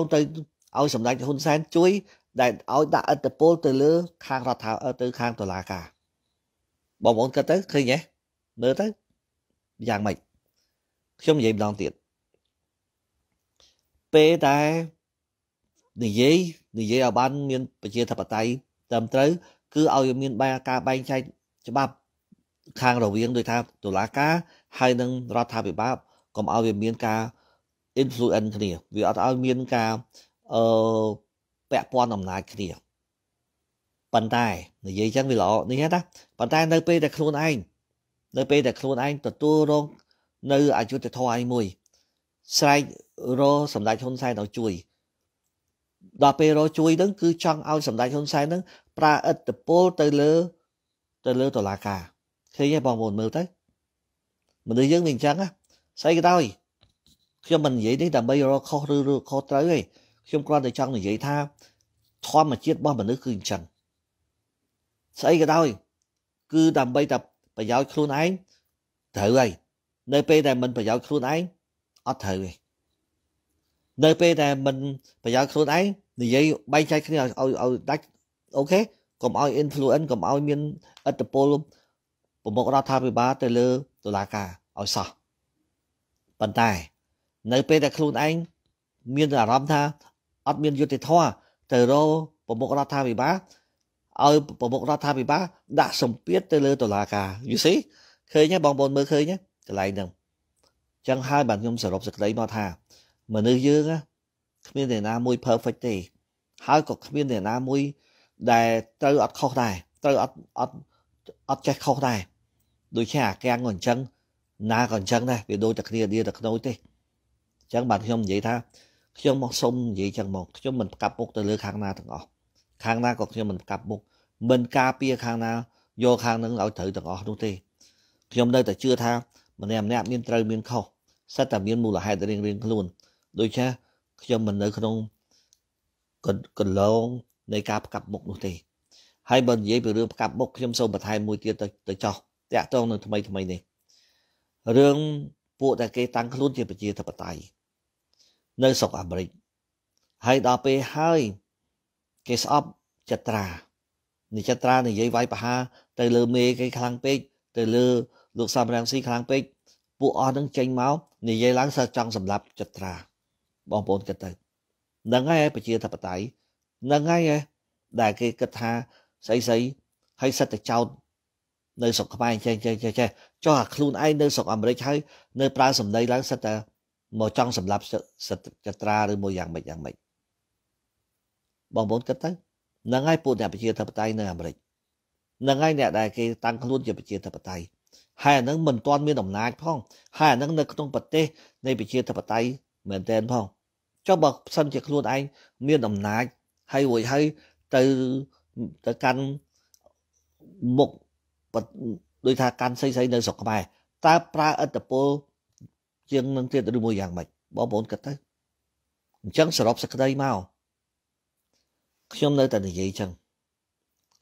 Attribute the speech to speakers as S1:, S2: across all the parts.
S1: ូនទៅឲ្យសម្ដេចហ៊ុនសែនជួយដែលឲ្យដាក់អត្តពលទៅលើ ខាងរដ្ឋាភិបាលទៅខាងតុលាការបងប្អូនគិតទៅឃើញទេមើលទៅយ៉ាងម៉េចខ្ញុំនិយាយម្ដងទៀតពេលតែនិយាយនិយាយឲ្យបានមានប្រជាធិបតេយ្យត្រឹមត្រូវគឺឲ្យមានបែការបែងចែកច្បាប់ខាងរវាងដោយថាតុលាការ ហើយនឹងរដ្ឋាភិបាលកុំឲ្យវាមានការ influence គ្នាវាអត់ឲ្យមានការអឺពាក់ព័ន្ធអំណាចគ្នាប៉ុន្តែនិយាយចឹងវាល្អនេះណាប៉ុន្តែ នៅពេលដែលខ្លួនឯងនៅពេលដែលខ្លួនឯងទទួលរង នៅអយុធធម៌ឯមួយស្រែករសម្ដេចហ៊ុនសែនឲ្យជួយដល់ពេលរជួយនឹង គឺចង់ឲ្យសម្ដេចហ៊ុនសែននឹងប្រើឥទ្ធិពលទៅលើទៅលើតុលាការឃើញទេបងប្អូនមើលទៅមនុស្សយើងវាអញ្ចឹងណាស្អីក៏ដោយខ្ញុំមិននិយាយនេះដើម្បីរកខុសឬខុសត្រូវទេខ្ញុំគ្រាន់តែចង់និយាយថាធម្មជាតិរបស់មនុស្សគឺអញ្ចឹងស្អីក៏ដោយគឺដើម្បីតែប្រយោជន៍ខ្លួនឯងត្រូវហើយនៅពេលដែលមិនប្រយោជន៍ខ្លួនឯងអត់ត្រូវទេនៅពេលដែលមិនប្រយោជន៍ខ្លួនឯងនិយាយបែងចែកគ្នាឲ្យឲ្យដាច់អូខេកុំឲ្យ influence កុំឲ្យមានឥទ្ធិពលប្រមុខរដ្ឋាភិបាលទៅលើតុលាការឲ្យសោះប៉ុន្តែនៅពេលដែលខ្លួនឯងមានអារម្មណ៍ថាអត់មានយុត្តិធម៌ទៅរកប្រមុខរដ្ឋាភិបាលឲ្យប្រមុខរដ្ឋាភិបាលដាក់សម្ពាធទៅលើតុលាការ you see ឃើញទេបងប្អូនមើលឃើញទេកន្លែងហ្នឹងចឹងហើយបាទខ្ញុំសរុបសេចក្តីមកថាមនុស្សយើងគ្មានអ្នកណាមួយ perfect ទេហើយក៏គ្មានអ្នកណាមួយដែលត្រូវអត់ខុសដែរត្រូវអត់អត់អត់ចេះខុសដែរដូចជាអាកាំងក៏អញ្ចឹង ណាក៏អញ្ចឹងដែរវាដូចតែគ្នាគ្នាទៅក្នុងទេចឹងបាទខ្ញុំនិយាយថាខ្ញុំមកសុំនិយាយចឹងមកខ្ញុំមិនប្រកាប់មុខទៅលើខាងណាទាំងអស់ខាងណាក៏ខ្ញុំមិនប្រកាប់មុខមិនការពារខាងណាយកខាងនឹងឲ្យត្រូវទាំងអស់នោះទេខ្ញុំនៅតែជឿថាម្នាក់ម្នាក់មានត្រូវមានខុសសិតតែមានមូលហេតុរៀងៗខ្លួន ដូច្នេះខ្ញុំមិននៅក្នុងកន្លងនៃការប្រកាប់មុខនោះទេ ហើយបើនិយាយពីរឿងប្រកាប់មុខខ្ញុំសូមបន្ថែមមួយទៀតទៅចោះតាក់ទងនឹងថ្មីថ្មីនេះរឿងពួកតែគេតាំងខ្លួនជាប្រជាធិបតេយ្យនៅស្រុកអាមេរិកហើយដល់ពេលហើយគេស្អប់ចត្រានិចត្រា និយាយវាយប្រហារទៅលើ មេគេខ្លាំងពេកទៅលើលោកសំរងស៊ីខ្លាំងពេកពួកអស់នឹងចេញមកនិយាយឡើងសារចង់សម្លាប់ចត្រាបងប្អូនគិតទៅនឹងហើយប្រជាធិបតេយ្យនឹងហើយដែលគេគិតថាស្អីស្អីហើយសិតតែចោតនៅស្រុកខ្មែរចេះចេះចេះចេះចុះអាខ្លួនឯងនៅស្រុកអាមេរិកហើយនៅប្រើសម្ដីឡើងសិតតែមកចង់សម្លាប់សចត្រាឬមួយយ៉ាងម៉េចយ៉ាងម៉េចបងប្អូនគិតទៅនឹងហើយពួកអ្នកប្រជាធិបតេយ្យនៅអាមេរិកនឹងហើយអ្នកដែលគេតាំងខ្លួនជាប្រជាធិបតេយ្យហើយអានឹងមិនទាន់មានអំណាចផងហើយអានឹងនៅក្នុងប្រទេសនៃប្រជាធិបតេយ្យមែនទែនផងចុះបើសិនជាខ្លួនឯងមានអំណាចហើយរួចហើយទៅទៅកាន់មុខដូចថាកាន់ស្អីស្អីនៅស្រុកខ្មែរតើប្រើឥទ្ធិពលជាងនឹងទៀតឬមួយយ៉ាងម៉េចបងប្អូនគិតទៅអញ្ចឹងសរុបសេចក្តីមកខ្ញុំនៅតែនិយាយអញ្ចឹង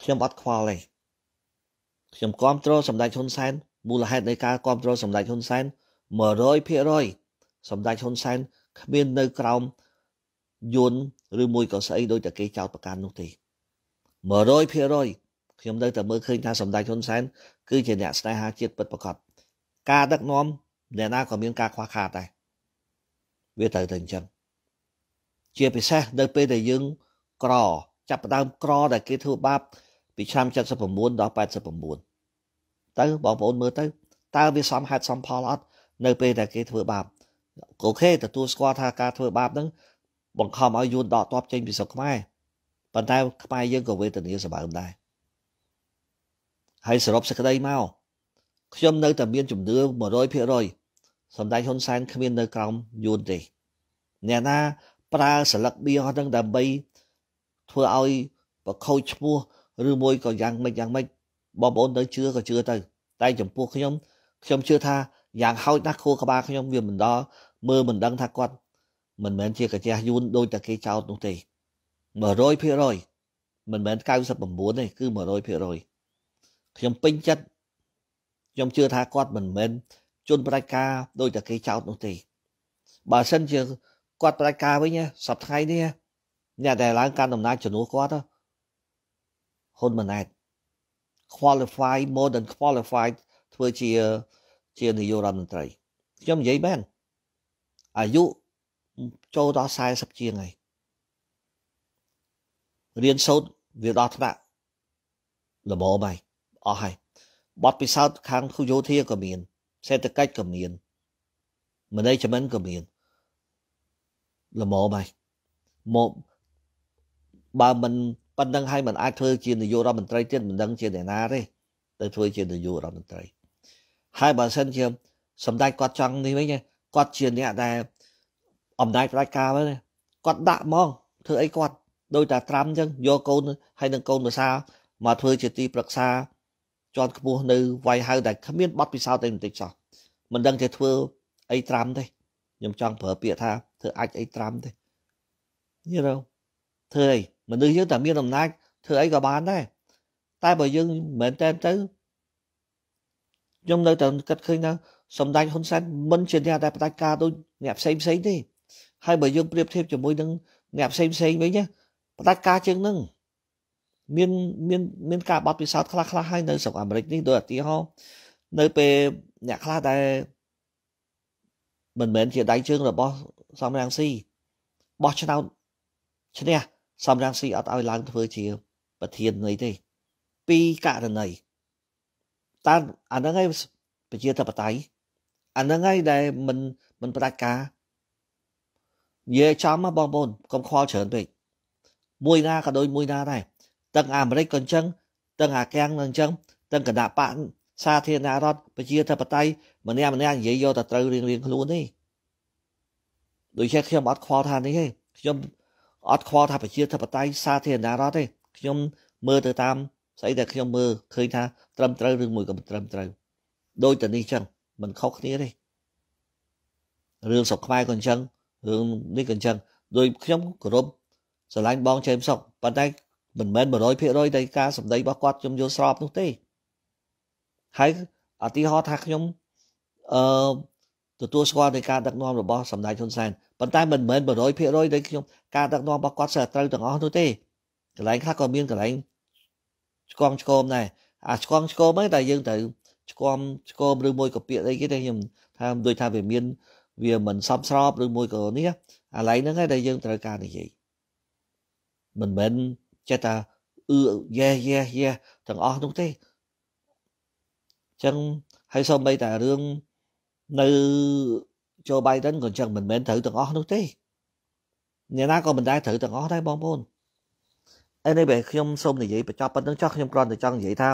S1: ខ្ញុំអត់ខ្វល់ទេខ្ញុំគ្រប់គ្រងសម្ដេចហ៊ុនសែនមូលហេតុនៃការគ្រប់គ្រងសម្ដេចហ៊ុនសែន100%សម្ដេចហ៊ុនសែនគ្មាននៅក្រោមយន្តឬមួយក៏ស្អីដោយតែគេចោទប្រកាន់នោះទេ100%ខ្ញុំនៅតែមើលឃើញថាសម្ដេចហ៊ុនសែនគឺជាអ្នកស្នេហាជាតិពិតប្រាកដការដឹកនាំអ្នកណាក៏មានការខ្វះខាតដែរវាត្រូវទៅអញ្ចឹងជាពិសេសនៅពេលដែលយើង ក្រ ចាប់ផ្ដើមក្រដែលគេធ្វើបាបពីឆ្នាំ79ដល់89ទៅបងប្អូនមើលទៅតើវាសមហេតុសមផលអត់នៅពេលដែលគេធ្វើបាបអូខេទទួលស្គាល់ថាការធ្វើបាបហ្នឹងបង្ខំឲ្យយួនដកទ័ពចេញពីស្រុកខ្មែរប៉ុន្តែខ្មែរយើងក៏វេទនាសម្បើមដែរហើយសរុបសេចក្តីមកខ្ញុំនៅតែមានជំនឿ100%សម្ដេចហ៊ុនសែនគ្មាននៅក្រោមយួនទេ អ្នកណា ប្រើសិលឹកបៀអស់ហ្នឹងដើម្បីធ្វើឲ្យបខូចឈ្មោះឬមួយក៏យ៉ាងម៉េចយ៉ាងម៉េចបងប្អូនទៅជឿក៏ជឿទៅ តែចំពោះខ្ញុំ ខ្ញុំជឿថាយ៉ាងហោចណាស់ខួរក្បាលខ្ញុំវាមិនដល់មើលមិនដឹងថាគាត់មិនមែនជាកាជះយួនដោយតែគេចោទនោះទេ100%មិនមែន99ទេគឺ100%ខ្ញុំពេញចិត្តខ្ញុំជឿថាគាត់មិនមែនជនបដិការដោយតែគេចោតនោះទេបើសិនជាគាត់បដិការវិញសប្តាហ៍នេះអ្នកដែលឡើងកាន់អំណាចជំនួសគាត់ហ៊ុនម៉ាណែត qualify more than qualified ធ្វើជាជានាយករដ្ឋមន្ត្រីខ្ញុំនិយាយមែនអាយុចូលដល់40ជាងហើយរៀនសូត្រវាដល់ថ្នាក់ល្មមហើយអស់ហើយបទពិសោធន៍ខាងគយោធាក៏មានសេដ្ឋកិច្ចក៏មាន management ក៏មានល្មមហើយមកបើមិនប៉ុណ្្នឹងហើយមិនអាចធ្វើជានាយករដ្ឋមន្ត្រីទៀតមិនដឹងជាអ្នកណាទេទៅធ្វើជានាយករដ្ឋមន្ត្រីហើយបើសិនជា សម្ដេចគាត់ចង់នេះវិញគាត់ជាអ្នកដែលអំណាចផ្ដាច់ការហ្នឹងគាត់ដាក់ហ្មងធ្វើអីគាត់ដោយតែត្រាំអញ្ចឹងយកកូនហើយនឹងកូនភាសាមកធ្វើជាទីប្រឹក្សាជាន់ខ្ពស់នៅវាយហៅដែលគ្មានប័ណ្ណពិសោធន៍តែបន្តិចសោះមិនដឹងទេធ្វើអីត្រាំទេខ្ញុំចង់ប្រើពាក្យថាធ្វើអាចអីត្រាំទេយល់ទេធ្វើអីមនុស្សយើងតែមានអំណាចធ្វើអីក៏បានដែរតែបើយើងមែនតែទៅខ្ញុំនៅតែគិតឃើញថាសម្ដេចហ៊ុនសែនមិនជាអ្នកដែលបដិការដូចអ្នកផ្សេងផ្សេងទេហើយបើយើងប្រៀបធៀបជាមួយនឹងអ្នកផ្សេងផ្សេងវិញណាបដិការជាងនឹងមានមានមានការបត់ពិសោធន៍ខ្លះខ្លះហើយនៅស្រុកអាមេរិកនេះដូចឧទាហរណ៍នៅពេលអ្នកខ្លះដែលមិនមែនជាដៃជើងរបស់សំរងស៊ីបោះឆ្នោតឈ្នះសំរងស៊ីអត់ឲ្យឡើងធ្វើជាប្រធាននៃទេពីករណីតើអាហ្នឹងឯងប្រជាធិបតេយ្យអាហ្នឹងឯងដែលមិនមិនផ្ដាច់ការនិយាយចំបងប្អូនកុំខ្វល់ច្រើនពេកមួយណាក៏ដូចមួយណាដែរទាំងអាមេរិកក៏អញ្ចឹងទាំងអាកាំងនឹងអញ្ចឹងទាំងគណៈបកសាធារណរដ្ឋប្រជាធិបតេយ្យម្នាក់ម្នាក់និយាយយកតែត្រូវរៀងរៀងខ្លួនទេដូចជាខ្ញុំអត់ខ្វល់ថានេះទេខ្ញុំអត់ខ្វល់ថាប្រជាធិបតេយ្យសាធារណរដ្ឋទេខ្ញុំមើលទៅតាមស្អីដែលខ្ញុំមើលឃើញថាត្រឹមត្រូវឬមួយក៏មិនត្រឹមត្រូវដូចតែនេះអញ្ចឹងមិនខុសគ្នាទេរឿងសុកខ្មែរក៏អញ្ចឹងរឿងនេះក៏អញ្ចឹងដោយ ខ្ញុំគោរពស្រឡាញ់បងចេមសុកប៉ុន្តែមិនមែន100%នៃការសម្ដីរបស់គាត់ខ្ញុំយល់ស្របនោះទេហើយឧទាហរណ៍ថាខ្ញុំអឺទទួលស្គាល់នៃការដឹកនាំរបស់សម្ដេចហ៊ុនសែនប៉ុន្តែមិនមែន100%នៃខ្ញុំការដឹកនាំរបស់គាត់ស្អាត្រូវទាំងអស់នោះទេកន្លែងខ្លះក៏មានកន្លែងឆ្កងឆ្កមដែរអាឆ្កងឆ្កមហ្នឹងតែយើងត្រូវឆ្កមឆ្កមឬមួយក៏ពាក្យអីគេទេខ្ញុំថាដូចថាវាមាន វាមិនសមស្របឬមួយក៏នេះអាឡៃហ្នឹងឯងដែលយើងត្រូវការនិយាយមិនមែនចេះតែអឺយេយេយេទាំងអស់នោះទេចឹងហើយសូម្បីតែរឿងនៅចូល Biden ក៏ចឹងមិនមែនត្រូវទាំងអស់នោះទេអ្នកណាក៏មិនដែរត្រូវទាំងអស់ដែរបងប្អូន Anyway ខ្ញុំសូមនិយាយបញ្ចប់ប៉ុណ្្នឹងចោះខ្ញុំគ្រាន់តែចង់និយាយថា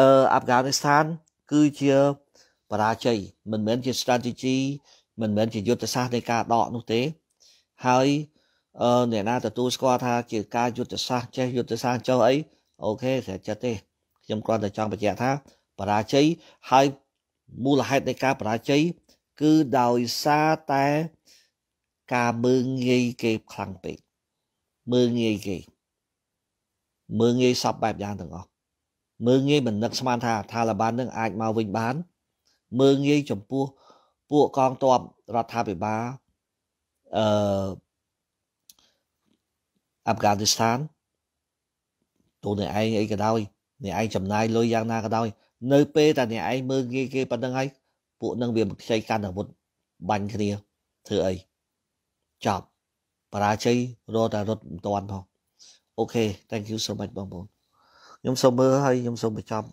S1: អឺ Afghanistan គឺជាបរាជ័យមិនមែនជា strategy មិនមែនជាយុទ្ធសាស្ត្រនៃការដកនោះទេហើយអឺអ្នកណាទទួលស្គាល់ថាជាការយុទ្ធសាស្ត្រចេះយុទ្ធសាស្ត្រចុះអីអូខេស្រេចចិត្តទេខ្ញុំគ្រាន់តែចង់បញ្ជាក់ថាបរាជ័យហើយមូលហេតុនៃការបរាជ័យគឺដោយសារតែការមើងងាយគេខ្លាំងពេកមើងងាយគេមើងងាយសពបែបយ៉ាងទាំងអស់មើងងាយមិននឹកស្មានថា ថាឡាបាននឹងអាចមកវិញបាន មើងងាយចំពោះពួកកងទ័ពរដ្ឋាភិបាលអឺអាហ្វហ្គានីស្ថានតូនឯងអីក៏ដោយអ្នកឯងចំណាយលុយយ៉ាងណាក៏ដោយនៅពេលតែអ្នកឯងមើលងាយគេប៉ុណ្្នឹងហើយពួកនឹងវាមិនខ្ចីកាន់អាវុធបាញ់គ្នាធ្វើអីចប់បរាជ័យរត់តែរត់មិនតាន់ផងអូខេ thank you so much បងប្អូនខ្ញុំសូមមើលហើយខ្ញុំសូមបញ្ចប់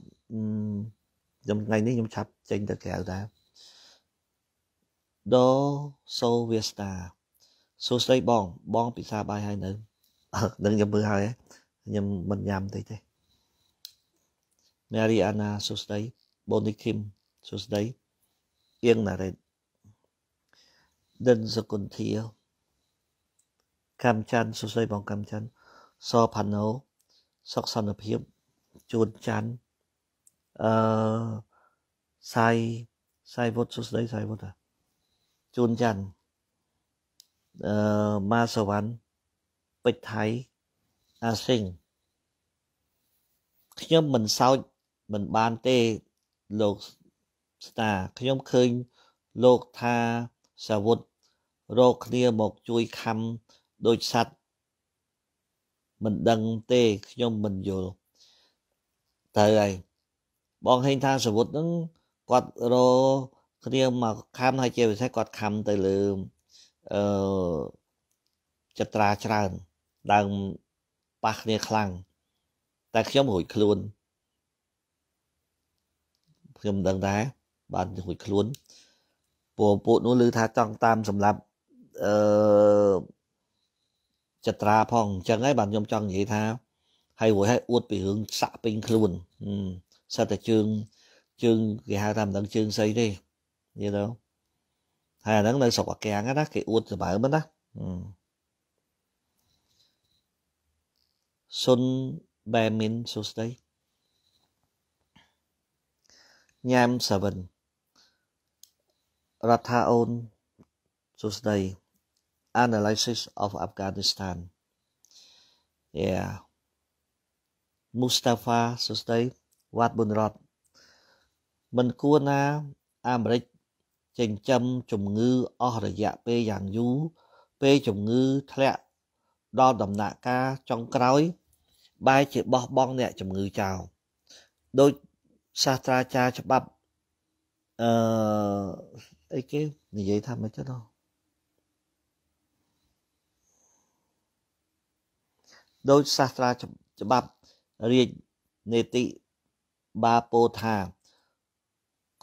S1: ខ្ញុំថ្ងៃនេះខ្ញុំឆាប់ចេញទៅក្រៅដែរដោសូវាស្តាសួស្តីបងបងពិសាបាយហើយនៅនឹងខ្ញុំមើលហើយខ្ញុំមិនញ៉ាំតិចទេ Mary Anna សួស្តី Bonnie Kim សួស្តីអៀងណារ៉េតដិនសុគន្ធាកម្មច័ន្ទសួស្តីបងកម្មច័ន្ទសផាណូសុខសន្តិភាពជួនច័ន្ទអឺសាយសាយវុតសួស្តីសាយវុតជួនច័ន្ទអឺម៉ាសវណ្ណពេជ្រថៃអាស៊ីងខ្ញុំមិនសោចមិនបានទេលោកស្តាខ្ញុំឃើញលោកថាសាវុតរកគ្នាមកជួយខំដូចសัตว์មិនដឹងទេខ្ញុំមិនយល់ទៅហើយបងឃើញថាសាវុតហ្នឹងគាត់រកគ្នាមកខំហើយជាពិសេសគាត់ខំទៅលើអឺចត្រាច្រើនដើមប៉ះគ្នាខ្លាំងតែខ្ញុំរួចខ្លួនខ្ញុំមិនដឹងដែរបានរួចខ្លួនពួកពួកនោះឮថាចង់តាមសម្រាប់អឺចត្រាផងអញ្ចឹងហើយបាទខ្ញុំចង់និយាយថាហើយរួចហើយអួតពីរឿងសាក់ពេញខ្លួនសិតតែជើងជើងគេហៅថាមិនដឹងជើងស្អីទេយល់ទៅហើយអាហ្នឹងនៅស្រុកអាកាំងណាគេអួតសម្បើមិនណាសុនបែមីនសួស្តីញ៉ាំសាវិនរដ្ឋាអូនសួស្តី analysis of afghanistan yeah mustafa សួស្តីវត្តបុនរតមិនគួរណាអាមេរិកចិញ្ចឹមជំងឺអស់រយៈពេលយ៉ាងយូរពេលជំងឺធ្លាក់ដល់ដំណាក់កាលចុងក្រោយ បែរជាបោះបង់អ្នកជំងឺចោលដោយសាស្ត្រាចារ្យច្បាប់អឺអីគេនិយាយថាមិនចេះដល់ដោយសាស្ត្រាច្បាប់រាជនេតិបាពោថា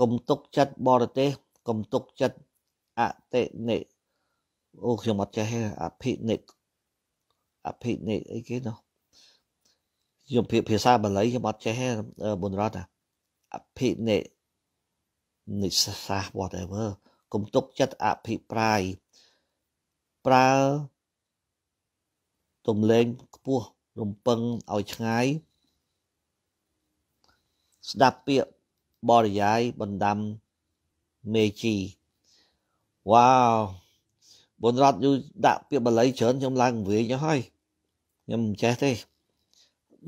S1: កុំទុកចិត្តបរទេសកុំទុកចិត្តអតិនិអូខ្ញុំអត់ចេះអភិនិកអភិនេតអីគេនោះខ្ញុំភាភាសាបាលីខ្ញុំអត់ចេះទេបុនរតអភិនេតនិសសាស whatever កុំទុកចិត្តអភិប្រាយប្រើទំលេងខ្ពស់រំពឹងឲ្យឆ្ងាយស្ដាប់ពាក្យបរិយាយបណ្ដាំមេជីវ៉ាវបុនរតយូដាក់ពាក្យបាលីច្រើនខ្ញុំឡើងវិញហើយខ្ញុំមិនចេះទេ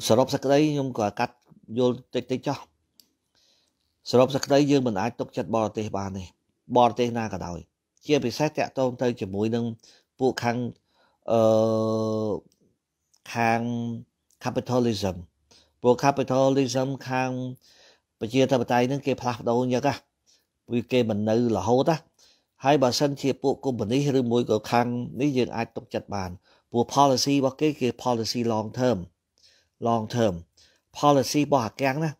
S1: សរុបសក្តីខ្ញុំក៏កាត់យល់តិចតិចចោះសរុបសក្តីយើងមិនអាចទុកចិត្តបរទេសបានទេបរទេសណាក៏ដោយជាពិសេសតាក់ទងទៅជាមួយនឹងពួកខាងអឺខាង capitalism ពួក capitalism ខាងប្រជាធិបតេយ្យហ្នឹងគេផ្លាស់ប្ដូរញឹកហ่ะពីគេមិននៅរហូតហ่ะហើយបើសិនជាពួកកុម្មុយនីសឬមួយក៏ខាងនេះយើងអាចទុកចិត្តបានព្រោះ policy របស់គេគឺ policy long term long term policy របស់អាកាំងណា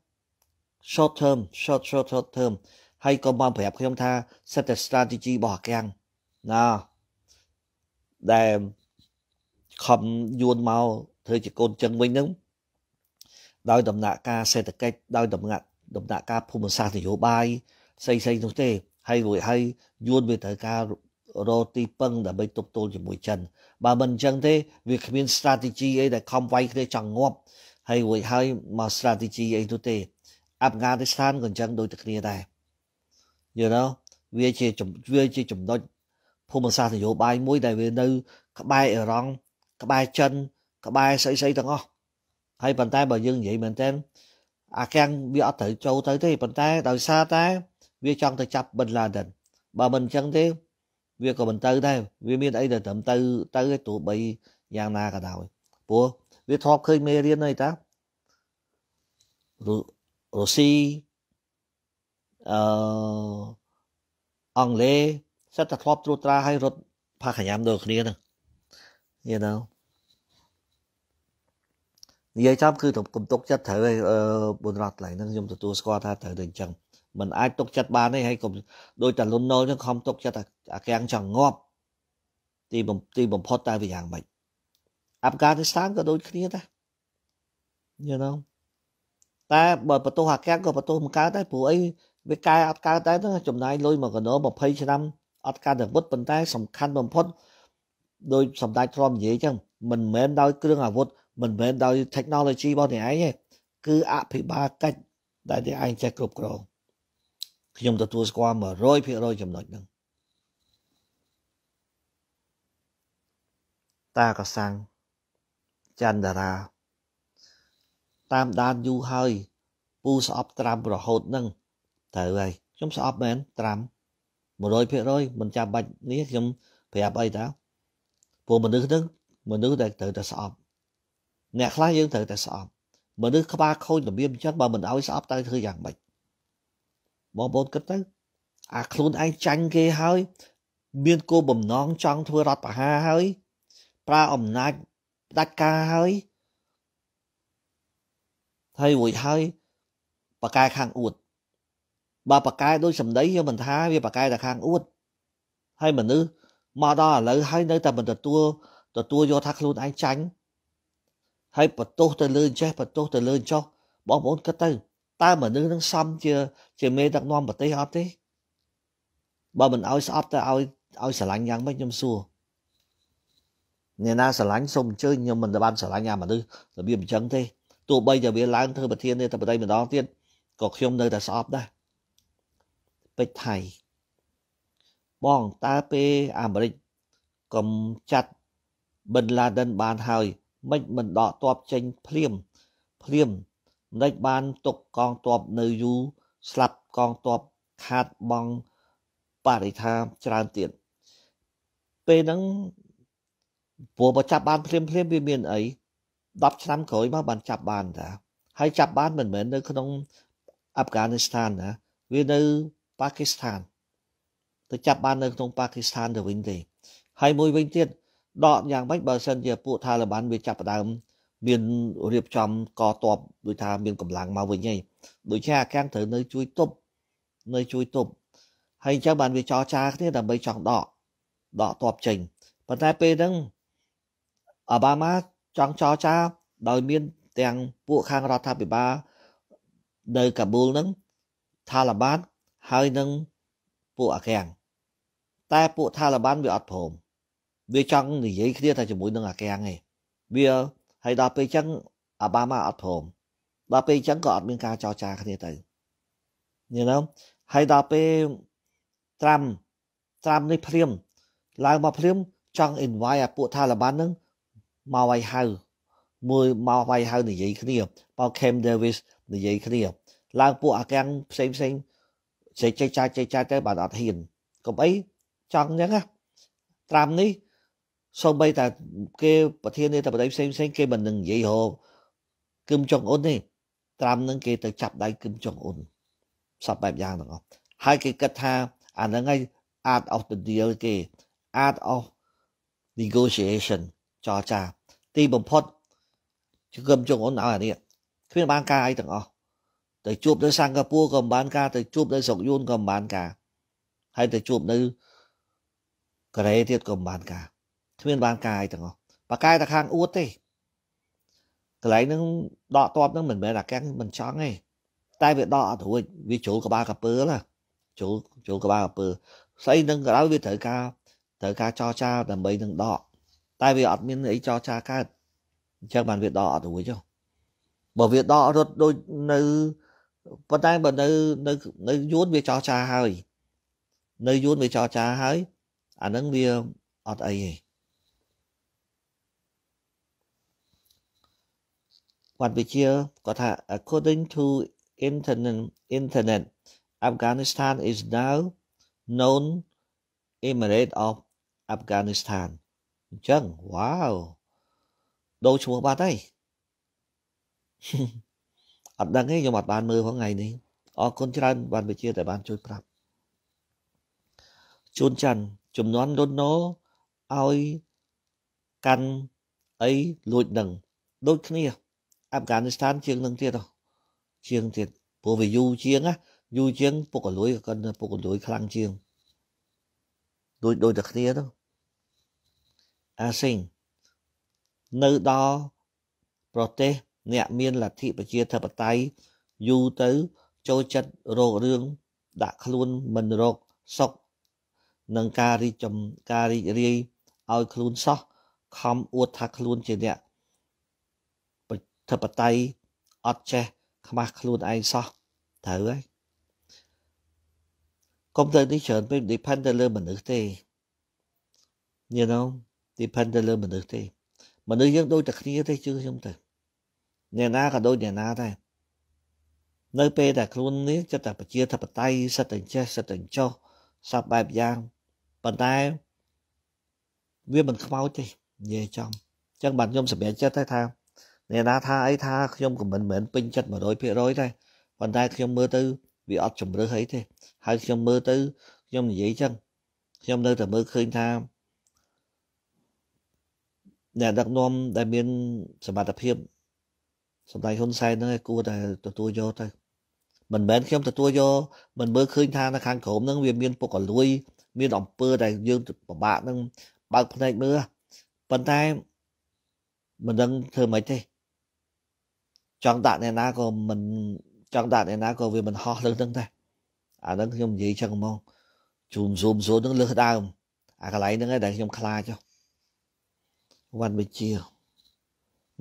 S1: short term short short short term ហើយក៏បានប្រាប់ខ្ញុំថាសិតតែ strategy របស់អាកាំងណាដែលខំយួនមកធ្វើជាកូនចឹងវិញហ្នឹងដោយដំណាក់ការសេដ្ឋកិច្ចដោយដំណាក់ដំណាក់ការភូមិសាស្ត្រនយោបាយផ្សេងៗនោះទេហើយរួចហើយយួនវាត្រូវការរកទីពឹងដើម្បីទប់ទល់ជាមួយចិនបើមិនអញ្ចឹងទេវាគ្មាន strategy អីដែលខំវាយគ្នាចង់ងាប់ហើយរួចហើយមក strategy អីទៅទេអាប់ហ្គានីស្ថានក៏អញ្ចឹងដូចតែគ្នាដែរ you know វាជាវាជាចំណុចភូមិសាស្ត្រនយោបាយមួយដែលវានៅក្បែរអ៊ីរ៉ង់ក្បែរចិនក្បែរស្អីស្អីទាំងអស់ហើយប៉ុន្តែបើយើងនិយាយមែនតើអាកាំងវាអត់ត្រូវចូលទៅទេប៉ុន្តែដោយសារតែវាចង់ទៅចាប់ប៊ិនឡាដិនបើមិនអញ្ចឹងទេវាក៏មិនទៅដែរវាមានអីដែលត្រឹមទៅទៅឯទោះបីយ៉ាងណាក៏ដោយព្រោះវាធ្លាប់ឃើញមេរៀនហើយតារុស្ស៊ីអឺអង់គ្លេសសិតតែធ្លាប់ត្រួតត្រាឲ្យរត់ផាកញ្ញាមដូចគ្នាហ្នឹង you know និយាយចំគឺកុំទុកចិត្តត្រូវឲ្យបុនរត់ឡើងហ្នឹងខ្ញុំទទួលស្គាល់ថាត្រូវដូចអញ្ចឹងមិនអាចទុកចិត្តបានទេហើយកុំដោយតាលុនណុលនឹងខំទុកចិត្តអាកាំងចង្ងប់ទីទីបំផុតតើវាយ៉ាងម៉េចអាហ្វហ្គានីស្ថានក៏ដូចគ្នាដែរ you know តែបើបន្ទោសអាកាំងក៏បន្ទោសមិនកើតដែរព្រោះអីវាកែអត់កើតដែរចំណាយលុយមកកណោ20ឆ្នាំអត់កើតអាវុធប៉ុន្តែសំខាន់បំផុតដោយសម្ដេចទ្រាំនិយាយចឹងមិនមែនដោយគ្រឿងអាវុធមិនមែនដោយ technology របស់អ្នកឯងទេគឺអភិបាលកិច្ចដែលអ្នកឯងចេះគ្រប់គ្រងខ្ញុំទទួលស្គាល់100%ចំណុចហ្នឹងតាកសាំងចន្ទរាតាមដានយូរហើយពូស្អប់ត្រាំរហូតហ្នឹងត្រូវហើយខ្ញុំស្អប់មែនត្រាំ100%មិនចាំបាច់នេះខ្ញុំប្រាប់អីតើពួកមនុស្សហ្នឹងមនុស្សដែលត្រូវតែស្អប់អ្នកខ្លះយើងត្រូវតែស្អប់មនុស្សក្បាលខូចរបៀបអញ្ចឹងបើមិនឲ្យស្អប់តើធ្វើយ៉ាងម៉េចបងប្អូនគិតទៅអាខ្លួនឯងចាញ់គេហើយមានគោបំណងចង់ធ្វើរដ្ឋបហាហើយប្រើអំណាចផ្ដាច់ការហើយហើយរួចហើយបកែខាងអួតបើបកែដូចសម្ដីយើងមិនថាវាបកែតែខាងអួតហើយមនុស្សមកដល់ឥឡូវហើយនៅតែមិនទទួលទទួលយកថាខ្លួនឯងចាញ់ហើយបន្ទោសទៅលើចេះបន្ទោសទៅលើចោះបងប្អូនគិតទៅតើមនុស្សនឹងសំជាជាមេដឹកនាំប្រទេសអត់ទេបើមិនឲ្យស្អប់ទៅឲ្យឲ្យស្រឡាញ់យ៉ាងម៉េចខ្ញុំសួរអ្នកណាស្រឡាញ់សូមអញ្ជើញខ្ញុំមិនបានស្រឡាញ់អាមនុស្សរបៀបអញ្ចឹងទេទោះបីតែវាឡើងធ្វើប្រធាននេះតែប្រដីម្ដងទៀតក៏ខ្ញុំនៅតែស្អប់ដែរពេជ្រថៃបងតើពេលអាមេរិកកំចាត់បិនឡាដិនបានហើយមិនមិនដកតបចេញភ្លាមភ្លាមម្ដេចបានទុកកងទ័ពនៅយូរស្លាប់កងទ័ពខាតបង់បរិថាច្រើនទៀតពេលហ្នឹងព្រោះបើចាប់បានភ្លាមភ្លាមវាមានអី10ឆ្នាំក្រោយមកបានចាប់បានតាហើយចាប់បានមិនមែននៅក្នុងអាហ្វហ្គានីស្ថានណាវានៅប៉ាគីស្ថានទៅចាប់បាននៅក្នុងប៉ាគីស្ថានទៅវិញទេ ហើយមួយវិញទៀតដកយ៉ាងម៉េចបើសិនជាពួកថាលីបានវាចាប់ផ្ដើមមានរៀបចំកតបដូចថាមានកម្លាំងមកវិញហីដូច្នេះអាកាំងត្រូវនៅជួយទប់នៅជួយទប់ហើយអញ្ចឹងបានវាចរចាគ្នាដើម្បីចង់ដកដកតបចេញប៉ុន្តែពេលហ្នឹងអាបាម៉ាចង់ចរចាដោយមានទាំងពួកខាងរដ្ឋាភិបាលនៅកាប៊ូលហ្នឹងថាឡាបានហើយនឹងពួកអាកាំងតែពួកថាឡាបានវាអត់ព្រមវាចង់និយាយគ្នាថាជាមួយនឹងអាកាំងឯងវាហើយដល់ពេលអញ្ចឹងអាបាម៉ាអត់ព្រមដល់ពេលអញ្ចឹងក៏អត់មានការចរចាគ្នាទៅយល់ទេហើយដល់ពេលត្រាំត្រាំនេះព្រាមឡើងមកព្រាមចង់ invite អាពួកថាលបានហ្នឹងមកឲ្យហៅមួយមកវាយហៅនិយាយគ្នាប៉ៅ Cam Davis និយាយគ្នាឡើងពួកអាកាំងផ្សេងផ្សេងចេះចេះចាច់ចេះចាច់ទៅបានអត់ហ៊ានកុំអីចង់អញ្ចឹងណាត្រាំនេះសូម្បីតែគេប្រធាននេះតែប្រដីផ្សេងផ្សេងគេមិននឹងនិយាយហោគឹមចុងអ៊ុនទេត្រាំនឹងគេទៅចាប់ដៃគឹមចុងអ៊ុនសពបែបយ៉ាងទាំងអស់ហើយគេគិតថាអាហ្នឹងហើយ art of the deal គេ art of negotiation ចរចាទីបំផុតគឹមចុងអ៊ុនឲ្យអានេះគ្មានបានការអីទាំងអស់ទៅជួបនៅសិង្ហបុរីក៏មិនបានការទៅជួបនៅស្រុកយួនក៏មិនបានការហើយទៅជួបនៅកូរ៉េទៀតក៏មិនបានការគ្មានបានកាយទាំងអស់បកាយតែខាងអួតទេកន្លែងហ្នឹងដកតបហ្នឹងមិនមែនអាកាំងមិនចង់ទេតែវាដកអត់រួចវាជ្រុលក្បាលកាពើណាជ្រុលជ្រុលក្បាលកាពើស្អីនឹងក្រោយវាត្រូវការត្រូវការចរចាដើម្បីនឹងដកតែវាអត់មានអីចរចាកើតអញ្ចឹងបានវាដកអត់រួចបើវាដករត់ដូចនៅប៉ុន្តែបើនៅនៅនៅយួនវាចរចាហើយនៅយួនវាចរចាហើយអានឹងវាអត់អីទេគាត់វិជាគាត់ថា according to internet internet Afghanistan is now known Emirate of Afghanistan អញ្ចឹង wow ដូរឈ្មោះបាត់ហើយអត់ដឹងទេខ្ញុំអត់បានមើលផងថ្ងៃនេះអរគុណច្រើនបានវិជាដែលបានជួយប្រាប់ជួនច័ន្ទចំនួនលុនណូឲ្យកាន់អីលួចដឹងដូចគ្នាអាហ្វហ្គានីស្ថានជាងនឹងទៀតជាងទៀតព្រោះវាយូរជាងណាយូរជាងពុកកលួយក៏ពុកកលួយខ្លាំងជាងដូចដូចតែគ្នាទៅអាសិងនៅដល់ប្រទេសអ្នកមានលទ្ធិប្រជាធិបតេយ្យយូរទៅចូលចិត្តរករឿងដាក់ខ្លួនមិនរកសុខនឹងការរីកចំការរីករាយឲ្យខ្លួនសោះខំអួតថាខ្លួនជាអ្នកធិបតេយ្យអត់ចេះខ្មាស់ខ្លួនឯងសោះត្រូវហើយកុំទៅនេះច្រើនពេក depend ទៅលើមនុស្សទេ you know depend ទៅលើមនុស្សទេមនុស្សយើងដូចតែគ្នាទេជឿខ្ញុំទៅអ្នកណាក៏ដូចអ្នកណាដែរនៅពេលដែលខ្លួននេះចិត្តតែប្រជាធិបតេយ្យសិទ្ធិចេះសិទ្ធិចោះសពបែបយ៉ាងប៉ុន្តែវាមិនខ្មោចទេនិយាយចំអញ្ចឹងបាទខ្ញុំសម្រេចចិត្តថាអ្នកណាថាអីថាខ្ញុំក៏មិនមែនពេញចិត្ត100%ទេប៉ុន្តែខ្ញុំមើលទៅវាអត់ជំរឿសអីទេហើយខ្ញុំមើលទៅខ្ញុំនិយាយចឹងខ្ញុំនៅតែមើលឃើញថាអ្នកដឹកនាំដែលមានសមត្ថភាពសម្ដេចហ៊ុនសែនហ្នឹងគួរតែទទួលយកទៅមិនមែនខ្ញុំទទួលយកមិនមើលឃើញថានៅខាងក្រោមហ្នឹងវាមានពុកអលួយ មានអំពើដែលយើងពិបាកហ្នឹងបើកភ្នែកមើលប៉ុន្តែមិនដឹងធ្វើម៉េចទេចង់ដាក់អ្នកណាក៏មិនចង់ដាក់អ្នកណាក៏វាមិនហោះលើនឹងដែរអាហ្នឹងខ្ញុំនិយាយចឹងហ្មងជូមស៊ូមស៊ូនឹងលើសដើម អាកន្លែងហ្នឹងឯងដែលខ្ញុំខ្លាចវត្តវិជា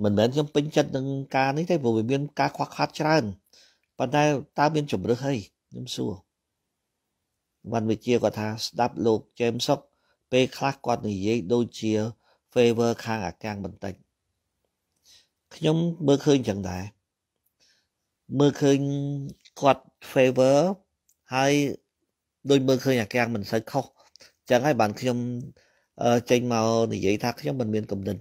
S1: មិនមែនខ្ញុំពេញចិត្តនឹងការនេះទេព្រោះវាមាន ការខ្វះខាតច្រើនប៉ុន្តែតើមានជំរឹះអីខ្ញុំសួរវត្តវិជាគាត់ថាស្ដាប់លោក James Sock ពេលខ្លះគាត់និយាយដូចជា favor ខាងអាកាំងបន្តិចខ្ញុំមើលឃើញចឹងដែរមើលឃើញគាត់ favor ហើយដោយមើលឃើញអាកាំងមិនសូវខុសចឹងហើយបានខ្ញុំចេញមកនិយាយថាខ្ញុំមិនមានគំនិត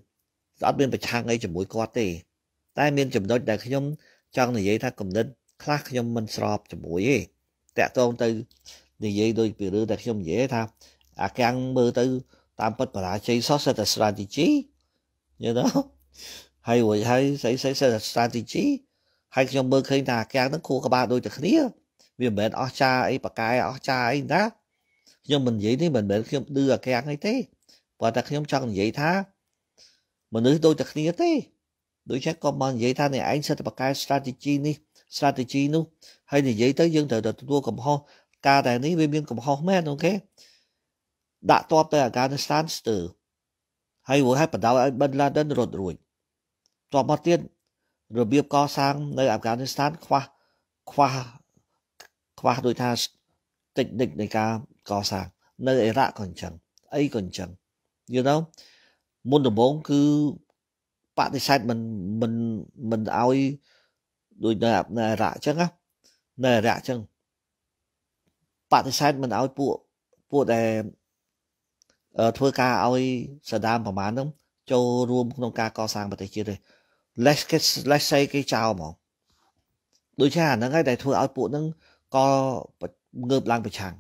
S1: អត់មានប្រឆាំងអីជាមួយគាត់ទេ តែមាន ចំណុចដែលខ្ញុំចង់និយាយថាគំនិតខ្លះខ្ញុំមិនស្របជាមួយទេតាក់ទងទៅនិយាយដូចពីរឿងដែលខ្ញុំនិយាយថា អាកាំងមើលទៅ តាមពិតបរាជ័យសោះសិតតែ strategy you know ហើយរួចហើយស្អីស្អី strategy ហើយខ្ញុំមើលឃើញថាអាកាំងហ្នឹងខួរក្បាលដូចតែគ្នាវាមិនមែនអស់ចាអីប៉ាកែអស់ចាអីណាខ្ញុំមិននិយាយទេមិនមែនខ្ញុំឌឺអាកាំងអីទេព្រោះតែខ្ញុំចង់និយាយថាមនុស្សដូចតែគ្នាទេដូច្នេះក៏មកនិយាយថាអ្នកឯងសិតប៉ាកែ strategy នេះ strategy នោះហើយនិយាយទៅយើងត្រូវទទួលកំហុសការតែនេះវាមានកំហុសមែនអូខេដាក់តបទៅអាហ្គានីស្ថានស្ទើរហើយរួចហើយបដៅឲ្យបិនឡាដិនរត់រួចតបមកទៀតរបៀបកសាងនៅអាហ្វហ្គានីស្ថានខ្វះខ្វះខ្វះដោយថាតិចនិចនៃការកសាងនៅអ៊ីរ៉ាក់ក៏អញ្ចឹងអីក៏អញ្ចឹង you know មុនដំបូងគឺបដិសេធមិនមិនមិនឲ្យដូចនៅនៅអ៊ីរ៉ាក់អញ្ចឹងណានៅអ៊ីរ៉ាក់អញ្ចឹងបដិសេធមិនឲ្យពួកពួកដែលធ្វើការឲ្យសដាមប្រមាណហ្នឹងចូលរួមក្នុងការកសាងប្រទេសជាតិទេ let's get let's say គេចោលហ្មងដូចថាអាហ្នឹងហើយដែលធ្វើឲ្យពួកហ្នឹងក៏ងើបឡើងប្រឆាំង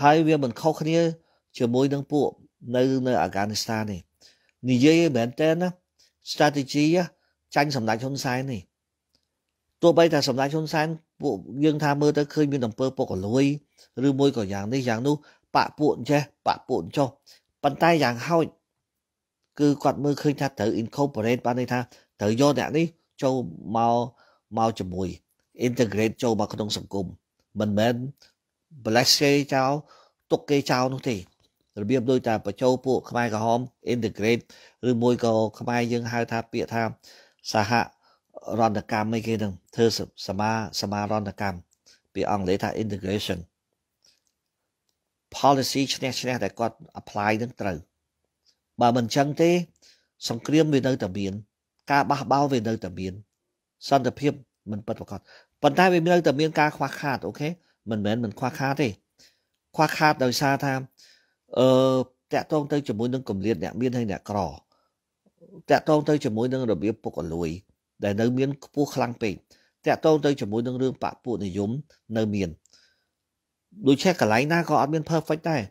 S1: ហើយវាមិនខុសគ្នាជាមួយនឹងពួកនៅនៅអាហ្គានីស្ថាននេះនិយាយមែនតើណា strategy ចាញ់សម្ដេចហ៊ុនសែននេះទោះបីថាសម្ដេចហ៊ុនសែនពួកយើងថាមើលទៅឃើញមានអំពើពុករលួយ ឬមួយក៏យ៉ាងនេះយ៉ាងនោះ បាក់ពួកចេះបាក់ពួកចុះប៉ុន្តែយ៉ាងហោចគឺគាត់មើលឃើញថាត្រូវ incorporate បានន័យថាត្រូវយកអ្នកនេះចូលមកមកជាមួយ integrate ចូលមកក្នុងសង្គមមិនមែន bless គេចោលទុកគេចោលនោះទេរបៀបដូចតែបញ្ចូលពួក ខ្មែរក្រហម integrate ឬមួយក៏ខ្មែរយើងហៅថាពាក្យថាសហរណកម្មអីគេហ្នឹងធ្វើសមាសមារណកម្មពាក្យអង់គ្លេសថា integration policy ឈ្នះឈ្នះតែគាត់ apply នឹងត្រូវបើមិនចឹងទេសង្គ្រាមវានៅតែមាន ការបះបោរវានៅតែមាន សន្តិភាពមិនពិតប្រាកដប៉ុន្តែវានៅតែមានការខ្វះខាតអូខេមិនមែនមិនខ្វះខាតទេខ្វះខាតដោយសារថាអឺតាក់ទងទៅជាមួយនឹងកម្រិតអ្នកមានហើយអ្នកក្រតាក់ទងទៅជាមួយនឹងរបៀបពុកអលួយ ដែលនៅមានខ្ពស់ខ្លាំងពេកតាក់ទងទៅជាមួយនឹងរឿងបពពួកនិយមនៅមាន ដូច្នេះកន្លែងណាក៏អត់មាន perfect ដែរ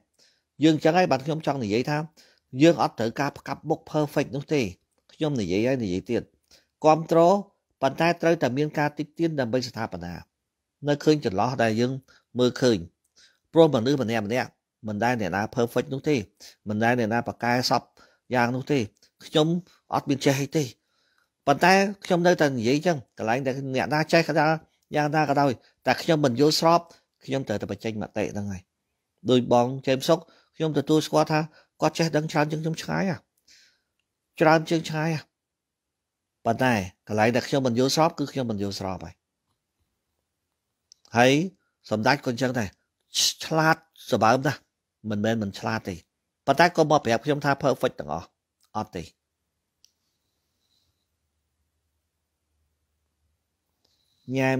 S1: យើងចឹងហើយបាទខ្ញុំចង់និយាយថាយើងអត់ត្រូវការផ្កាប់មុខ perfect នោះទេខ្ញុំនិយាយហើយនិយាយទៀតគ្រប់គ្រងប៉ុន្តែត្រូវតែមានការតិចទៀនដើម្បីស្ថាបនានៅឃើញចន្លោះដែលយើងមើលឃើញព្រោះមនុស្សម្នាក់ម្នាក់មិនដែលអ្នកណា perfect នោះទេមិនដែលអ្នកណាប្រកែសពយ៉ាង នោះទេខ្ញុំអត់មានចេះអីទេប៉ុន្តែខ្ញុំនៅតែនិយាយចឹងកន្លែងដែលអ្នកណាចេះក៏ដល់យ៉ាងណាក៏ដោយតែខ្ញុំមិនយល់ស្របខ្ញុំត្រូវតែបញ្ចេញមតិហ្នឹងហើយដោយបង ចេមសុកខ្ញុំទទួលស្គាល់ថាគាត់ចេះដឹងច្រើនជាងខ្ញុំឆ្ងាយច្រើនជាងឆ្ងាយប៉ុន្តែកន្លែងដែលខ្ញុំមិនយល់ស្របគឺខ្ញុំមិនយល់ស្របហើយហើយសម្ដេចក៏អញ្ចឹងដែរឆ្លាតសម្បើមណាស់មិនមែនមិនឆ្លាតទេប៉ុន្តែក៏មកប្រាប់ខ្ញុំថា perfect ទាំងអស់អត់ទេញ៉ែម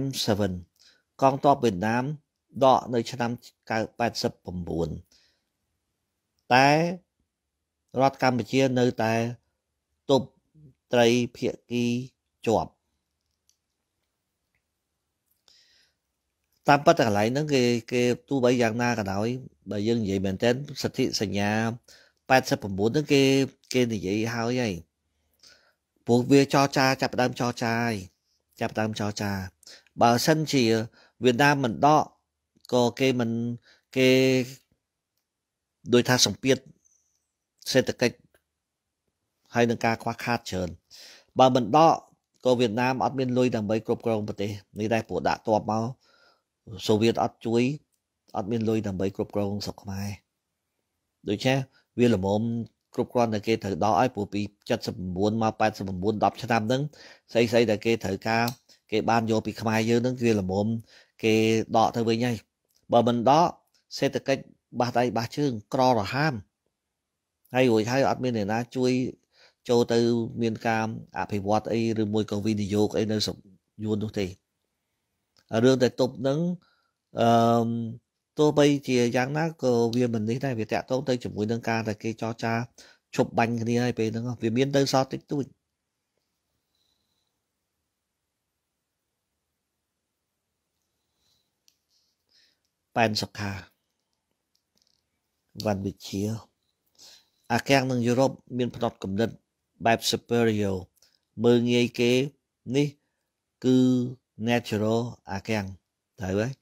S1: 7កងទ័ពវៀតណាម ដកនៅឆ្នាំ89តែរដ្ឋកម្ពុជានៅតែទប់ត្រីភាគីជាប់តាមពិតតែកន្លែងហ្នឹងគេគេទូបីយ៉ាងណាក៏ដោយបើយើងនិយាយមែនតើសិទ្ធិសញ្ញា89ហ្នឹងគេគេនិយាយហើយហើយពួកវាចរចាចាប់ផ្ដើមចរចាហើយចាប់ផ្ដើមចរចាបើសិនជាវៀតណាមមិនដកក៏គេមិនគេដោយថាសម្ពាធសេដ្ឋកិច្ចហើយនឹងការខ្វះខាតច្រើនបើមិនដកក៏វៀតណាមអត់មានលុយដើម្បីគ្រប់គ្រងប្រទេសនេះដែរព្រោះដាក់ទ័ពមកសូវៀតអត់ជួយអត់មានលុយដើម្បីគ្រប់គ្រងស្រុកខ្មែរដូច្នេះវាល្មមគ្រប់គ្រាន់តែគេត្រូវដកឲ្យព្រោះពី79មក89 10ឆ្នាំហ្នឹងស្អីស្អីដែលគេត្រូវការ គេបានយកពីខ្មែរយើងហ្នឹងវាល្មមគេដកទៅវិញហើយបើមិនដកសេដ្ឋកិច្ចបាសដៃបាសជើងក្ររហាមហើយរួចហើយអត់មានអ្នកណាជួយចូលទៅមានការអភិវឌ្ឍអីឬមួយក៏វិនិយោគអីនៅស្រុកយួននោះទេរឿងតែតុបនឹងអឺទោះបីជាយ៉ាងណាក៏វាមិននេះដែរវាតាក់ទងទៅជាមួយនឹងការតែគេចរចាឈប់បាញ់គ្នាហើយពេលហ្នឹងវាមានទៅសល់តិចតួចប៉ែនសុខាវណ្ណវិជាអាកាំងនឹងយុរ៉ុបមានផ្នត់គំនិតបែប superior មើលងាយគេនេះគឺ natural អាកាំងត្រូវហើយ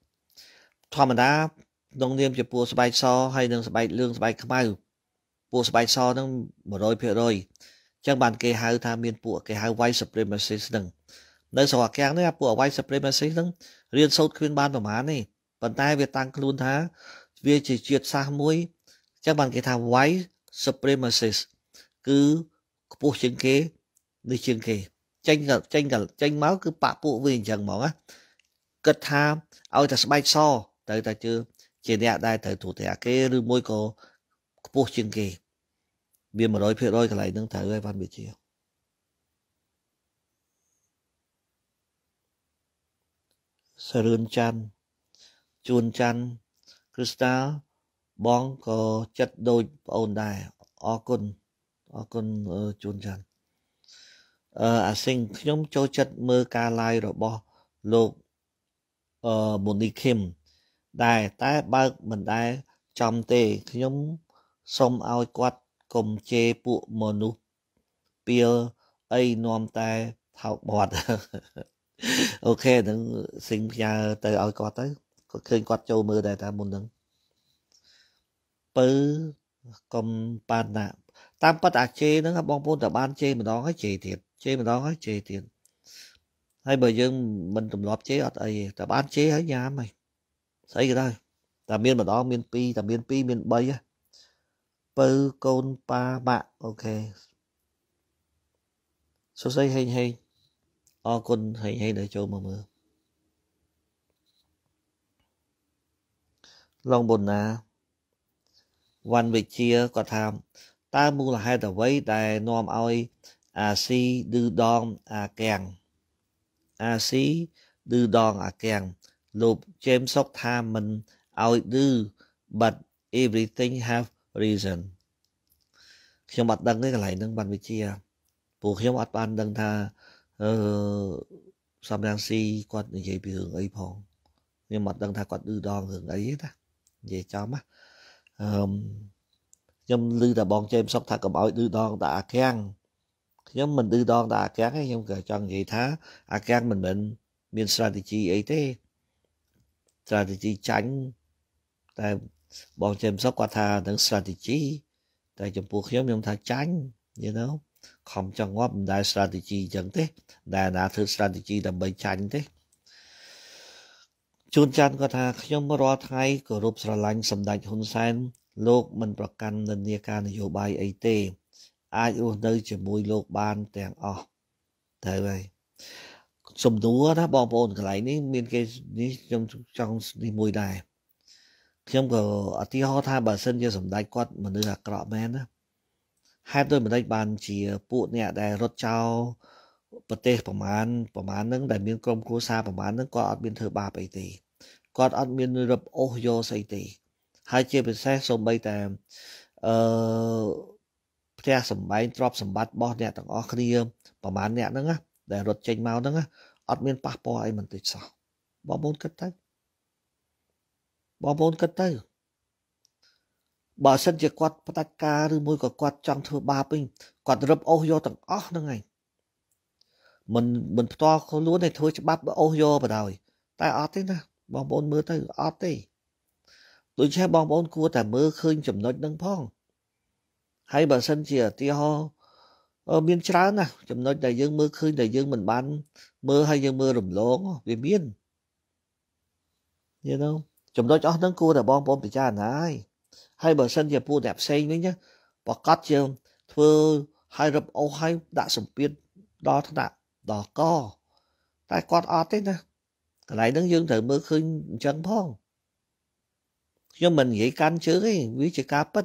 S1: ធម្មតាក្នុងនាមជាពូស្បែកសហើយនិងស្បែកលឿងស្បែកខ្មៅពូស្បែកសហ្នឹង100%អញ្ចឹងបាន គេហៅថាមានពួក គេហៅ white supremacist ហ្នឹងនៅស្រុកអាកាំងនេះពួក white supremacist ហ្នឹងរៀនសូត្រគ្មានបានប្រមាណទេប៉ុន្តែ វាតាំងខ្លួនថា វាជាជាតិសាសន៍មួយអញ្ចឹងបានគេថា white supremacist គឺខ្ពស់ជាងគេនេះជាងគេចេញចេញចេញមកគឺបាក់ពួកវាអញ្ចឹងមកណាគិតថាឲ្យតែស្បែកសត្រូវតែជឿជាអ្នកដែលត្រូវទូទាំងគេឬមួយក៏ខ្ពស់ជាងគេវា100%កន្លែងហ្នឹងត្រូវហើយបានវាជាសរឿនច័ន្ទជួនច័ន្ទគ្រីស្តាល់បងក៏ចិត្តដូចប្អូនដែរអរគុណអរគុណជួនច័ន្ទអឺអាសិងខ្ញុំចូលចិត្តមើលការ live របស់លោកអឺមូនីខឹមដែរតែបើកមិនដែរចំទេខ្ញុំសូមឲ្យគាត់កុំជេរពួកមនុស្សពៀលអីនាំតែថោកបាត់អូខេនឹងសិងផ្ញើទៅឲ្យគាត់ទៅគាត់ឃើញគាត់ចូលមើលដែរតាមមុនហ្នឹងពើកំបាណាតាមប៉ັດអាជេហ្នឹងបងប្អូនតើបានជេម្ដងហើយជេទៀតជេម្ដងហើយជេទៀតហើយបើយើងមិនទម្លាប់ជេអត់អីតែបានជេហើយញ៉ាំហើយស្អីក៏ដោយតែមានម្ដងមាន2តែមាន2មាន3ពើកូនប៉ាបាក់អូខេសួស្ដីហេងហេងអរគុណហេងហេងដែលចូលមកមើលឡងបុណាវណ្ណវិជាក៏ថាតើមូលហេតុអ្វីដែលនាំឲ្យអាស៊ីឌឺដងអាកាំងអាស៊ីឌឺដងអាកាំងលោកជេមសុកថាមិនឲ្យឌឺ but everything have reason ខ្ញុំអត់ដឹងទេកន្លែងហ្នឹងបានវិជាពួកខ្ញុំអត់បានដឹងថាអឺសំរងស៊ីគាត់និយាយពីរឿងអីផងខ្ញុំអត់ដឹងថាគាត់ឌឺដងរឿងអីទេតានិយាយចំណាអឺខ្ញុំឮតែបងចេមសុកថាកុំឲ្យឌឺដងតាអាកាំងខ្ញុំមិនឌឺដងតាអាកាំងទេខ្ញុំក៏ចង់និយាយថាអាកាំងមិនមែនមាន strategy អីទេ strategy ចាញ់តែបងចេមសុកគាត់ថាទាំង strategy តែចំពោះខ្ញុំខ្ញុំថាចាញ់ you know ខំចង់ងាប់មិនដែល strategy អញ្ចឹងទេដែលណាធ្វើ strategy ដើម្បីចាញ់ទេជួនច័ន្ទក៏ថាខ្ញុំរាល់ថ្ងៃគោរពស្រឡាញ់សម្ដេចហ៊ុនសែនលោកមិនប្រកាន់និន្នាការនយោបាយអីទេអាចរស់នៅជាមួយលោកបានទាំងអស់ទៅហើយសំដួរណាបងប្អូនកន្លែងនេះមានគេនេះខ្ញុំចង់នេះមួយដែរខ្ញុំក៏ឧទាហរណ៍ថាបើសិនជាសម្ដេចគាត់ មនុស្សអាក្រក់មែនណាហេតុដូចមិនដេចបានជាពួកអ្នកដែលរត់ចោលប្រទេសប្រមាណប្រមាណហ្នឹងដែលមានក្រុមគ្រួសារប្រមាណហ្នឹងក៏អត់មានធ្វើបាបអីទេគាត់អត់មានរឹបអូសយកស្អីទេហើយជាពិសេសសូម្បីតែអឺផ្ទះសម្បែងទ្រព្យសម្បត្តិរបស់អ្នកទាំងអស់គ្នាប្រហែលអ្នកហ្នឹងណាដែលរត់ចេញមកហ្នឹងណាអត់មានប៉ះពាល់អីមិនតិចសោះបងប្អូនគិតទៅបងប្អូនគិតទៅបើសិនជាគាត់ផ្ដាច់ការឬមួយក៏គាត់ចង់ធ្វើបាបវិញគាត់រឹបអូសយកទាំងអស់ហ្នឹងឯងមិនមិនផ្ទាល់ខ្លួនទេធ្វើច្បាប់អូសយកបណ្ដោយតែអត់ទេណាបងប្អូនមើលទៅអត់ទេដូច្នេះបងប្អូនគួរតែមើលឃើញចំណុចនឹងផងហើយបើសិនជាឧទាហរណ៍មានច្រើនណាស់ចំណុចដែលយើងមើលឃើញដែលយើងមិនបានមើលហើយយើងមើលរំលងវាមាន you know ចំណុចអស់ហ្នឹងគួរតែបងប្អូនពិចារណាហើយហើយបើសិនជាពួកអ្នកផ្សេងវិញប្រកាសជាធ្វើហើយរឹបអូសហើយដាក់សម្ពាធដល់ថ្នាក់ដល់កតែគាត់អត់ទេណាកន្លែងហ្នឹងយើងត្រូវមើលឃើញអញ្ចឹងផងខ្ញុំមិននិយាយកាន់ជើងទេវាជាការពិត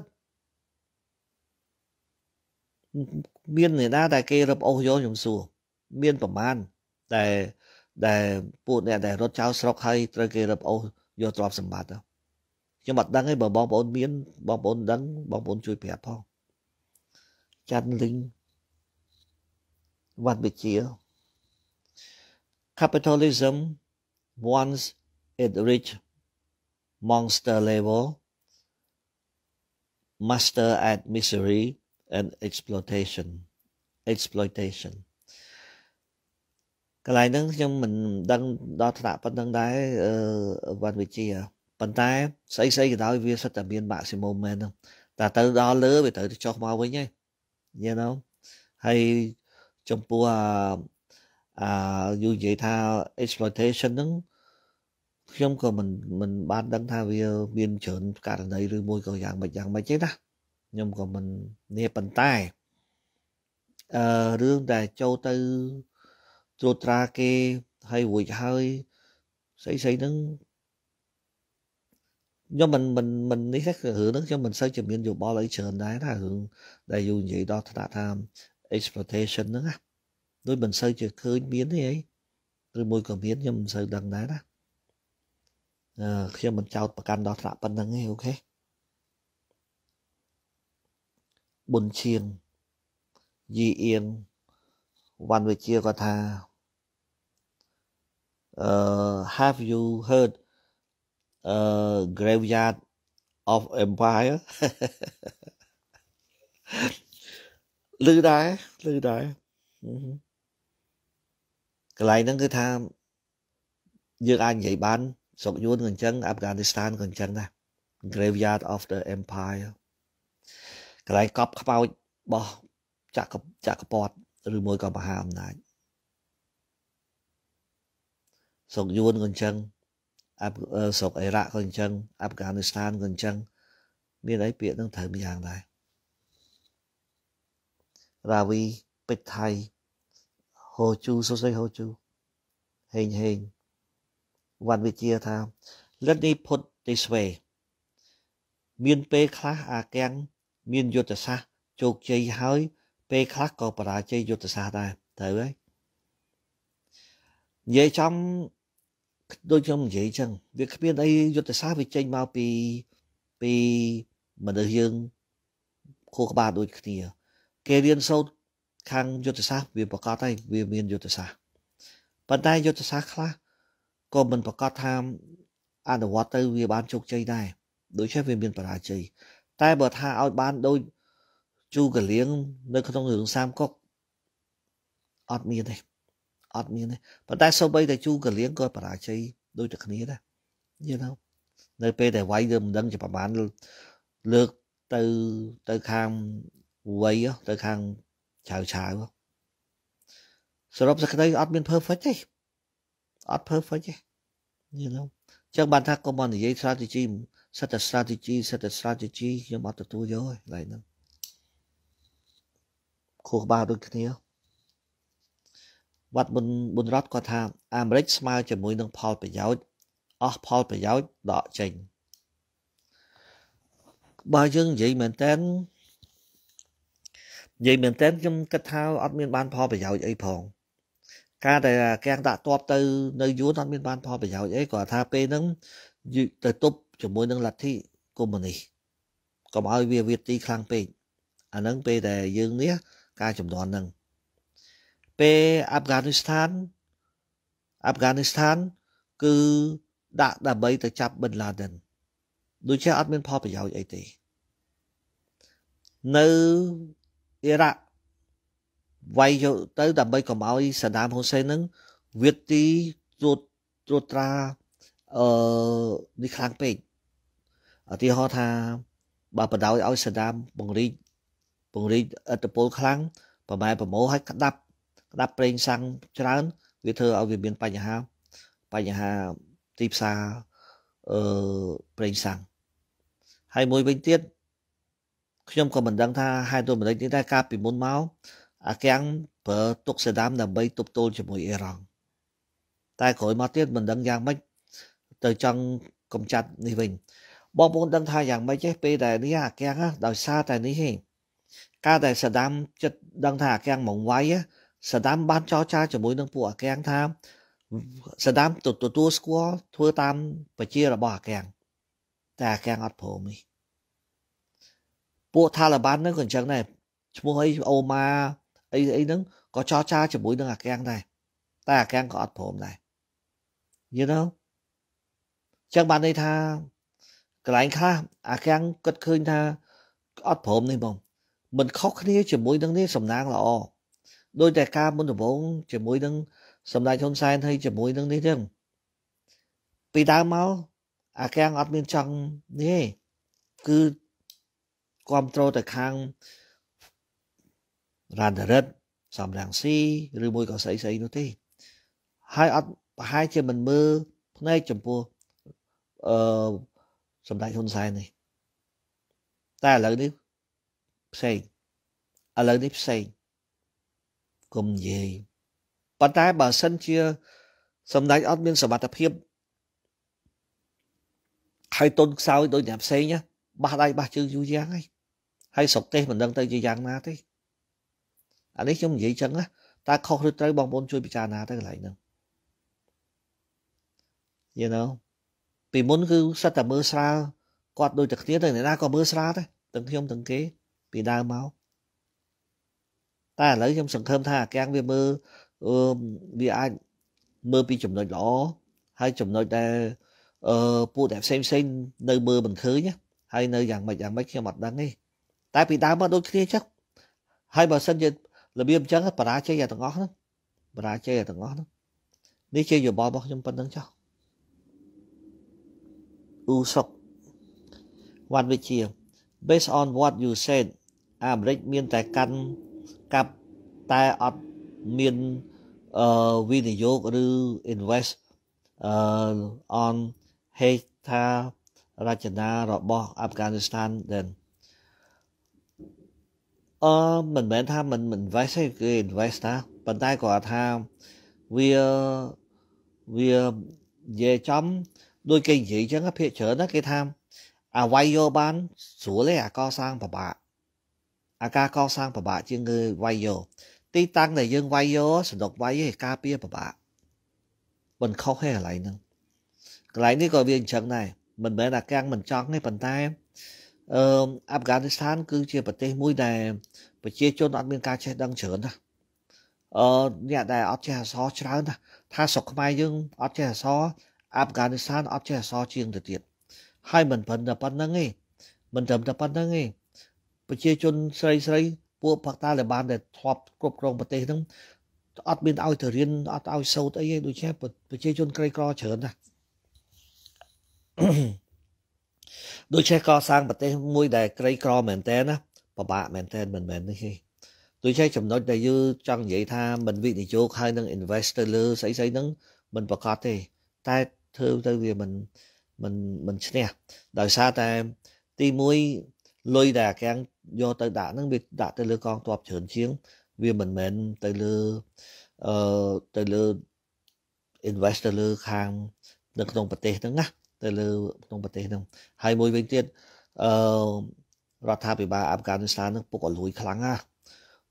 S1: មានអ្នកណាដែលគេរឹបអូសយកខ្ញុំសួរមានប្រមាណដែលដែលពួកអ្នកដែលរត់ចោលស្រុកហើយត្រូវគេរឹបអូសយកទ្រព្យសម្បត្តិខ្ញុំអត់ដឹងទេបើបងប្អូនមានបងប្អូនដឹងបងប្អូនជួយប្រាប់ផងចាត់លីងវត្តវិជា capitalism once it reached monster level, master at misery and exploitation exploitation កន្លែងហ្នឹងខ្ញុំមិនដឹងដល់ថ្នាក់ប៉ុណ្ណឹងដែរវត្តវិជាប៉ុន្តែស្អីស្អីក៏ដោយវាសិតតែមាន maximum មែនហ្នឹងតែទៅដល់លើវាត្រូវទៅចុះមកវិញហើយ you know ហើយចំពោះអឺយូនិយាយថា exploitation ហ្នឹងខ្ញុំក៏មិនមិនបានដឹងថាវាមានច្រើនករណីឬមួយក៏យ៉ាងម៉េចយ៉ាងម៉េចទេណាខ្ញុំក៏មិននេះប៉ុន្តែអឺរឿងដែលចូលទៅត្រួតត្រាគេហើយរួចហើយស្អីស្អីហ្នឹងខ្ញុំមិនមិនមិននេះទេរឿងហ្នឹងខ្ញុំមិនសូវជាមានយោបល់អីច្រើនដែរថារឿងដែលយូរនិយាយដល់ថ្នាក់ថា exploitation ហ្នឹងណាដូចមិនសូវជាឃើញមានទេអីឬមួយក៏មានខ្ញុំមិនសូវដឹងដែរណាអឺខ្ញុំមិនចោតប្រកាន់ដល់ថ្នាក់ប៉ុណ្្នឹងទេអូខេប៊ុនឈៀងយីអៀងវ៉ាន់វិជាគាត់ថាអឺ have you heard uh graveyard of empire ឮដែរឮដែរកន្លែងហ្នឹងគឺថាយើងអាចនិយាយបានស្រុកយួនក៏អញ្ចឹងអាហ្វហ្គានីស្ថានក៏អញ្ចឹងដែរ Graveyard of the Empire កន្លែងកប់ខ្មោចរបស់ចក្រចក្រពតឬមួយក៏មហាអំណាចស្រុកយួនក៏អញ្ចឹងអាស្រុកអ៊ីរ៉ាក់ក៏អញ្ចឹងអាហ្វហ្គានីស្ថានក៏អញ្ចឹងមានអីពាក្យនឹងត្រូវយ៉ាងដែររាវីពេជ្រថៃហូជូសរសេរហូជូហេងហេងវត្តវិជាថាលិទ្ធិផុតទេស្វេមានពេលខ្លះអាកាំងមានយុទ្ធសាស្ត្រជោគជ័យហើយ ពេលខ្លះក៏បរាជ័យយុទ្ធសាស្ត្រដែរត្រូវហើយនិយាយចំដូចខ្ញុំនិយាយអញ្ចឹងវាគ្មានអីយុទ្ធសាស្ត្រវាចេញមកពីពីមនុស្សយើងខួរក្បាលដូចគ្នាគេរៀនសូត្រខាងយុទ្ធសាស្ត្រវាប្រកាសហើយវាមានយុទ្ធសាស្ត្រប៉ុន្តែយុទ្ធសាស្ត្រខ្លះក៏មិនប្រកាសថាអនុវត្តទៅវាបានជោគជ័យដែរដូច្នេះវាមានបរាជ័យតែបើថាឲ្យបានដូចជូកលៀងនៅ ក្នុងរឿងសាមកុកអត់មានទេអត់មានទេប៉ុន្តែសូម្បីតែជូកលៀងក៏បរាជ័យដូចតែគ្នាដែរយល់ទេនៅពេលដែលវាយយើងមិនដឹងជាប្រហែលលើកទៅទៅខាងវ័យទៅខាងឆៅឆៅសរុបសេចក្តីអត់មាន perfect ទេអត់ perfect ទេយល់ទេចឹងបានថាកុំមកនិយាយ strategy សិតតែ strategy សិតតែ strategy ខ្ញុំអត់ទទួលយកទេឡើយហ្នឹងខួរក្បាលដូចគ្នាវត្តប៊ុនប៊ុនរតគាត់ថាអាមេរិកស្មើជាមួយនឹងផលប្រយោជន៍អស់ផលប្រយោជន៍ដកចេញបើយើងនិយាយមែនតើនិយាយមែនតើខ្ញុំគិតថាអត់មានបានផលប្រយោជន៍អីផងការដែលកាំងដាក់តបទៅនៅយួនអត់មានបានផលប្រយោជន៍អីគាត់ថាពេលហ្នឹងទៅទប់ជាមួយនឹងលទ្ធិកុម្មុយនីសកុំឲ្យវាវាទីខ្លាំងពេកអាហ្នឹងពេលដែលយើងនេះការចំនួនហ្នឹងពេលអាហ្វហ្គានីស្ថានអាហ្វហ្គានីស្ថាន គឺដាក់ដើម្បីទៅចាប់បិនឡាដិន ដូចជាអត់មានផលប្រយោជន៍អីទេនៅអ៊ីរ៉ាក់វាយយកទៅដើម្បីកុំឲ្យសាដាមហ៊ូសេននឹងវាទីទួតទួត្រាអឺនេះខ្លាំងពេកឧទាហរណ៍ថាបើបដោយឲ្យសាដាមបង្រីកបង្រីកអត្តពលខ្លាំងប្រម៉ែប្រមោឲ្យក្តាប់ក្តាប់ប្រេងសាំងច្រើន វាធ្វើឲ្យវាមានបញ្ហាបញ្ហាទីផ្សារអឺប្រេងសាំងហើយមួយវិញទៀតខ្ញុំក៏មិនដឹងថាហេតុដូចម្ដេចនេះដែរកាលពីមុនមកអាកាំងប្រើទុកសេដាមដើម្បីទប់ទល់ជាមួយអ៊ីរ៉ង់តែក្រោយមកទៀតមិនដឹងយ៉ាងម៉េចទៅចង់កំចាត់នេះវិញបងប្អូនដឹងថាយ៉ាងម៉េចទេពេលដែលនេះអាកាំងដោយសារតែនេះឯងការដែលសាដាមចិត្តដឹងថាអាកាំងមកវាយសាដាមបានចរចាជាមួយនឹងពួកអាកាំងថាសាដាមទទួលស្គាល់ធ្វើតាមបជារបស់អាកាំងតែអាកាំងអត់ព្រមនេះពួកថាលីបានហ្នឹងក៏អញ្ចឹងដែរឈ្មោះអីអូម៉ាអីអីហ្នឹងក៏ចរចាជាមួយនឹងអាកាំងដែរតែអាកាំងក៏អត់ព្រមដែរ you know ចឹងបានន័យថាកន្លែងខ្លះអាកាំងគិតឃើញថាអត់ព្រមនេះបងមិនខុសគ្នាជាមួយ នឹងនេះសំណាងល្អដោយតែការមុនដំបូង ជាមួយ នឹងសម្ដេចហ៊ុនសែនហើយជាមួយនឹងនេះចឹងពីដើមមកអាកាំងអត់មានចង់នេះគឺគ្រប់គ្រងទៅខាងរ៉ាន់ដរិតសំរងស៊ីឬមួយក៏ស្អីស្អីនោះទេហើយអត់ប្រហែលជាមិនមើលភ្នែកចំពោះអឺសម្ដេចហ៊ុនសែននេះតែឥឡូវនេះផ្សេងឥឡូវនេះផ្សេងគុំនិយាយប៉ុន្តែបើសិនជាសម្ដេចអត់មានសមត្ថភាពហើយទុនខ្សោយដោយអ្នកផ្សេងណាបះដៃបះជើងយូរយ៉ាងហើយហើយស្រុកទេសមិនដឹងទៅជាយ៉ាងណាទេអានេះខ្ញុំនិយាយចឹងណាតើខុសឬត្រូវបងប្អូនជួយពិចារណាទៅកន្លែងហ្នឹង you know ពីមុនគឺសិតតែមើលស្រាលគាត់ដូចតែគ្នាទៅអ្នកណាក៏មើលស្រាលដែរទាំងខ្ញុំទាំងគេពីដើមមកតែឥឡូវខ្ញុំសង្ឃឹមថាអាកាំងវាមើលវាអាចមើលពីចំណុចល្អហើយចំណុចដែលអឺពួកតែផ្សេងផ្សេងនៅមើលមិនឃើញហើយនៅយ៉ាងម៉េចយ៉ាងម៉េចខ្ញុំអត់ដឹងទេតែពីដើមមកដូចគ្នាចឹងហើយបើសិនជារបៀបចឹងបរាជ័យទាំងអស់ហ្នឹងបរាជ័យទាំងអស់ហ្នឹងនេះជាយោបល់របស់ខ្ញុំប៉ុណ្្នឹងចុះអ៊ូសុកវត្តវិជា based on what you said អាមេរិកមានតែកាន់កាប់តែអត់មានអឺវិនិយោគឬ invest អឺ on ហេដ្ឋារចនារបស់អាហ្វហ្គានីស្ថានដែរអឺមិនមែនថាមិនមិន invest ទេគឺ invest ណាប៉ុន្តែគាត់ថាវាវានិយាយចំដូចគេនិយាយអញ្ចឹងភាកច្រើនណាគេថាអាវាយយកបានស្រួលទេអាកសាងពិបាកអាការកសាងពិបាកជាងគឺវាយយកទីតាំងដែលយើងវាយយកសនុកវាយឯការពារពិបាកមិនខុសទេកន្លែងហ្នឹងកន្លែងនេះក៏វាអញ្ចឹងដែរមិនមែនអាកាំងមិនចង់ទេប៉ុន្តែអឺអាហ្វហ្គានីស្ថាន គឺជាប្រទេសមួយដែលប្រជាជនអត់មានការចេះដឹងច្រើនណាអឺអ្នកដែលអត់ចេះអក្សរច្រើនណាថាស្រុកខ្មែរយើងអត់ចេះអក្សរអាហ្វហ្គានីស្ថានអត់ចេះអក្សរជាងទៅទៀតហើយមិនប៉ុណ្ណឹងប៉ុណ្ណឹងទេមិនត្រឹមតែប៉ុណ្ណឹងទេប្រជាជនស្រីស្រីពួកផកតាលីបានដែលធ្លាប់គ្រប់គ្រងប្រទេសហ្នឹងអត់មានឲ្យទៅរៀនអត់ឲ្យសូត្រអីទេដូច្នេះប្រជាជនក្រីក្រច្រើនណាស់ដូច្នេះកសាងប្រទេសមួយដែលក្រីក្រមែនតើណាពិបាកមែនតើមិនមែននេះទេដូច្នេះចំណុចដែលយើងចង់និយាយថាមិនវិនិយោគហើយនឹង invest ទៅលើស្អីស្អីហ្នឹងមិនប្រកាសទេតែធ្វើទៅវាមិនមិនមិនឈ្នះដោយសារតែទី1លុយដែលអាកាំងយកទៅដាក់ហ្នឹងវាដាក់ទៅលើកងទ័ពច្រើនជាងវាមិនមែនទៅលើអឺទៅលើ invest ទៅលើខាងនៅក្នុងប្រទេសហ្នឹងណាទៅលើក្នុងប្រទេសហ្នឹងហើយមួយវិញទៀតអឺរដ្ឋាភិបាលអាហ្វហ្គានីស្ថានហ្នឹងពុករលួយ ខ្លាំងណាស់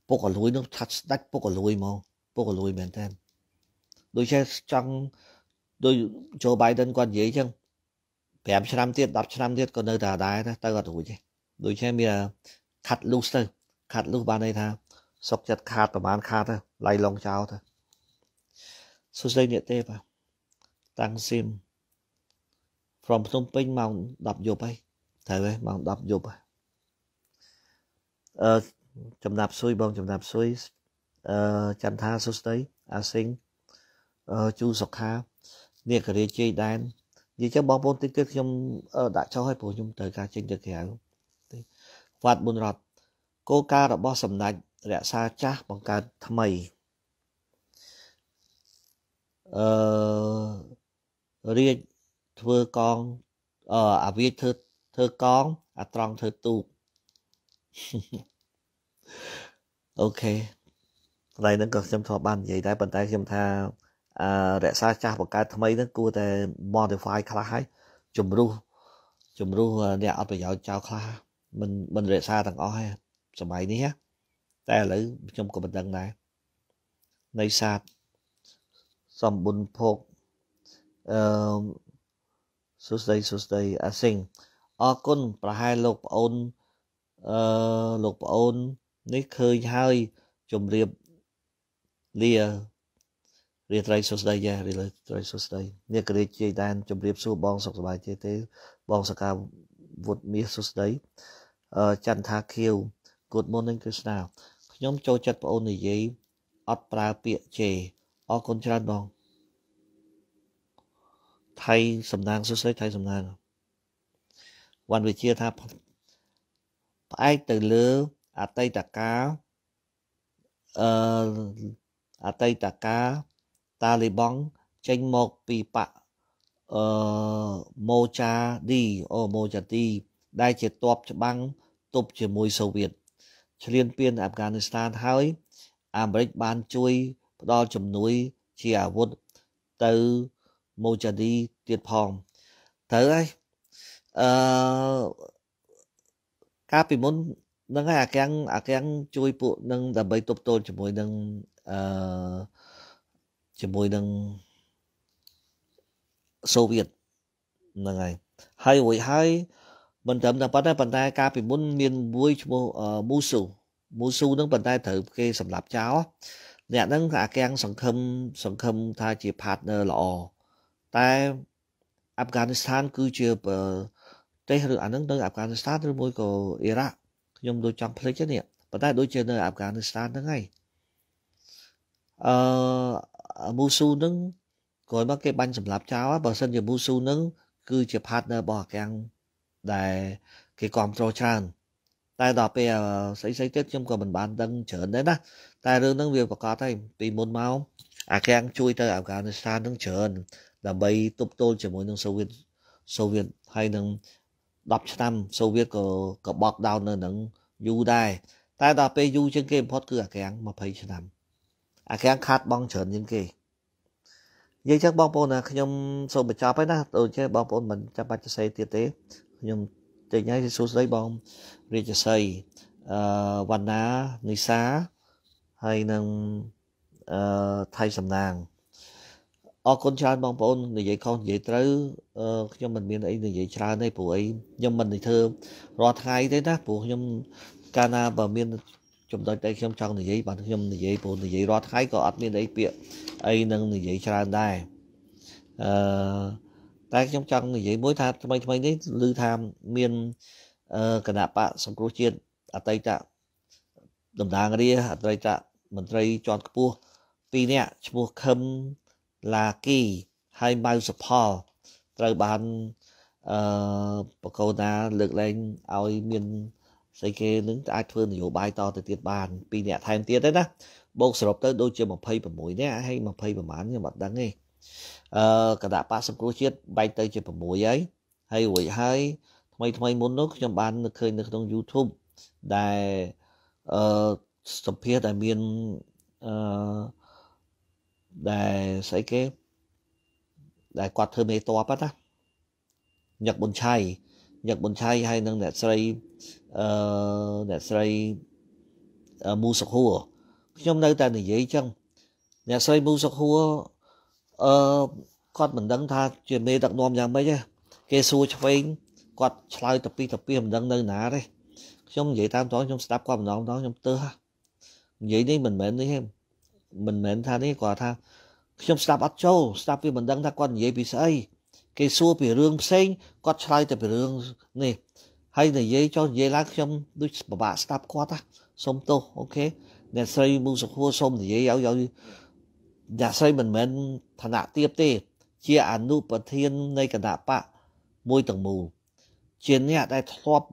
S1: ពុករលួយនឹងថាត់ស្ដាច់ពុករលួយហ្មងពុករលួយមែនតើដូចជាចង់ដូចโจ Biden គាត់និយាយចឹង5ឆ្នាំទៀត10ឆ្នាំទៀតក៏នៅតែដែរណាទៅអត់រួចទេដូចជាមានខាត់លូសទៅខាត់លូសបានន័យថាសុកចិត្តខាត់ប្រហែលខាត់ទៅឡៃឡងចោលទៅសួស្ដីអ្នកទេបាទតាំងស៊ីម from ភ្នំពេញម៉ោង10យប់ហើយត្រូវហើយម៉ោង10យប់ហើយអឺចំណាប់ស៊ុយបងចំណាប់ស៊ុយអឺចន្ទថាសុស្ដីអាសិងអឺជូសុខានាគរាជ័យដែននិយាយចឹងបងប្អូនតិចទៀតខ្ញុំដាក់ចោលឲ្យព្រោះខ្ញុំត្រូវការចេញទៅក្រៅវត្តបុណរដ្ឋគោលការណ៍របស់សម្ដេចរក្សាចាស់បង្កើតថ្មីអឺរាជធ្វើកងអអាវាធ្វើធ្វើកងអាត្រង់ធ្វើទូកអូខេកន្លែងហ្នឹងក៏ខ្ញុំធ្លាប់បាននិយាយដែរប៉ុន្តែខ្ញុំថាអរក្សាចាស់បង្កើតថ្មីហ្នឹងគួរតែ modify ខ្លះហើយជំរុះជំរុះអ្នកអត់ប្រយោជន៍ចោលខ្លះមិនមិនរក្សាទាំងអស់ទេសម័យនេះតែឥឡូវខ្ញុំក៏មិនដឹងដែរនៃសាទសម្បុនភោគអឺសួស្តីសួស្តីអាសិងអរគុណប្រហែលលោកប្អូនអឺលោកប្អូន នេះឃើញហើយជំរាបលារាត្រីសួស្តីចារាត្រីសួស្តីនេះក៏រាជជ័យដែនជំរាបសួរបងសុខសប្បាយទេទេ បងសកាវុឌ្ឍមាសសួស្តីអឺចន្ទថាខៀវ Good morning គឺស្នាខ្ញុំចូលចិត្តបងអូននិយាយអត់ប្រើពាក្យជេរអរគុណច្រើនបងថៃសំណាងសុសីថៃសំណាងវណ្ណវិជាថាផ្អែកទៅលើអតីតកាលអឺអតីតកាលតាលីបង់ចេញមកពីបកអឺម៉ូចាឌីអូម៉ូចាឌីដែលជាតបច្បាំងទប់ជាមួយសូវៀតឈ្លានពានអាហ្វហ្គានីស្ថានហើយអាមេរិកបានជួយផ្ដល់ជំនួយជាអាវុធទៅម៉ូជាឌីទៀតផងត្រូវហើយអឺកាលពីមុនហ្នឹងហើយអាកាំងអាកាំងជួយពួកនឹងដើម្បីទប់ទល់ជាមួយនឹងអឺជាមួយនឹងសូវៀតហ្នឹងហើយហើយរួចហើយមិនត្រឹមតែប៉ុណ្ណេះប៉ុន្តែកាលពីមុនមានមួយឈ្មោះមូស៊ូមូស៊ូហ្នឹងប៉ុន្តែត្រូវគេសម្លាប់ចោលអ្នកហ្នឹងអាកាំងសង្ឃឹមសង្ឃឹមថាជា partner ល្អតែអាហ្វហ្គានីស្ថាន គឺជាប្រទេសឬអានឹងនៅអាហ្វហ្គានីស្ថានឬមួយក៏អ៊ីរ៉ាក់ខ្ញុំដូចចង់ភ្លេចទេនេះប៉ុន្តែដូចជានៅអាហ្វហ្គានីស្ថានហ្នឹងហើយអឺមូស៊ូហ្នឹងគាត់មកគេបាញ់សម្លាប់ចោលបើសិនជាមូស៊ូហ្នឹងគឺជា partner របស់អាកាំងដែលគេគ្រប់គ្រងច្រើនតែដល់ពេលស្អីស្អីទៀតខ្ញុំក៏មិនបានដឹងច្រើនដែរណាតែរឿងហ្នឹងវាប្រកាសហើយពីមុនមកអាកាំងជួយទៅអាហ្វហ្គានីស្ថានហ្នឹងច្រើនដើម្បីទប់ទល់ជាមួយនឹងសូវៀតសូវៀតហើយនឹង10ឆ្នាំសូវៀតក៏ក៏បោកដោននៅនឹងយូរដែរតែដល់ពេលយូរជាងគេបំផុតគឺអាក្រាំង20ឆ្នាំអាក្រាំងខាត់បងច្រើនជាងគេនិយាយចឹងបងប្អូនណាខ្ញុំសូមបញ្ចប់ហើយណាដូចជាបងប្អូនមិនចាំបាច់សរសេរទៀតទេខ្ញុំចេញហើយសួស្ដីបងរាជសីអឺវណ្ណានិសាហើយនឹងអឺថៃសំណាងអរគុណច្រើនបងប្អូននិយាយខុសនិយាយត្រូវខ្ញុំមិនមានអីនិយាយច្រើនទេព្រោះអីខ្ញុំមិននិធ្វើរាល់ថ្ងៃទេណាព្រោះខ្ញុំកាលណាបើមានចំណុចដែលខ្ញុំចង់និយាយបាទខ្ញុំនិយាយព្រោះនិយាយរាល់ថ្ងៃក៏អត់មានអីពាក្យអីនឹងនិយាយច្រើនដែរអឺតែខ្ញុំចង់និយាយមួយថាថ្មីថ្មីនេះឮថាមានគណៈបកសង្គ្រោះជាតិអតីតតំណាងរាអតីតមន្ត្រីជាន់ខ្ពស់ពីរនាក់ឈ្មោះខឹមឡាគីហើយម៉ៅសុផលត្រូវបានអឺបកោណាលើកឡើងឲ្យមានស្អីគេនឹងអាចធ្វើនយោបាយតទៅទៀតបានពីរអ្នកថែមទៀតទេណាបូកសរុបទៅដូចជា26នាក់ហើយ20ប្រហែលខ្ញុំអត់ដឹងទេអឺគណៈបកសង្គ្រោះជាតិបែកទៅជា6ហើយហើយរួចហើយថ្មីថ្មីមុននោះខ្ញុំបានឃើញនៅក្នុង YouTube ដែលអឺសម្ភារដែលមានអឺដែលស្អីគេដែលគាត់ធ្វើមេតបហ្នឹងញឹកប៊ុនឆៃញឹកប៊ុនឆៃហើយនឹងអ្នកស្រីអឺអ្នកស្រីមូសុខួរខ្ញុំនៅតែនិយាយចឹងអ្នកស្រីមូសុខួរអឺគាត់មិនដឹងថាជាមេដឹកនាំយ៉ាងម៉េចទេគេសួរឆ្វេងគាត់ឆ្លើយតពីតពីមិនដឹងនៅណាទេខ្ញុំនិយាយតាមត្រង់ខ្ញុំស្ដាប់គាត់ម្ដងម្ដងខ្ញុំទើសនិយាយនេះមិនមែននេះទេមិនមែនថានេះគាត់ថាខ្ញុំស្ដាប់អត់ចូលស្ដាប់វាមិនដឹងថាគាត់និយាយពីស្អីគេសួរពីរឿងផ្សេងគាត់ឆ្លើយតែពីរឿងនេះហើយនិយាយចុះនិយាយឡើងខ្ញុំដូចពិបាកស្ដាប់គាត់ណាសុំទោសអូខេអ្នកស្រីមូសុខួរសុំនិយាយឲ្យឲ្យអ្នកស្រីមិនមែនឋានៈទៀបទេ ជាអនុប្រធាននៃគណៈបកមួយទាំងមូលជាអ្នកដែលធ្លាប់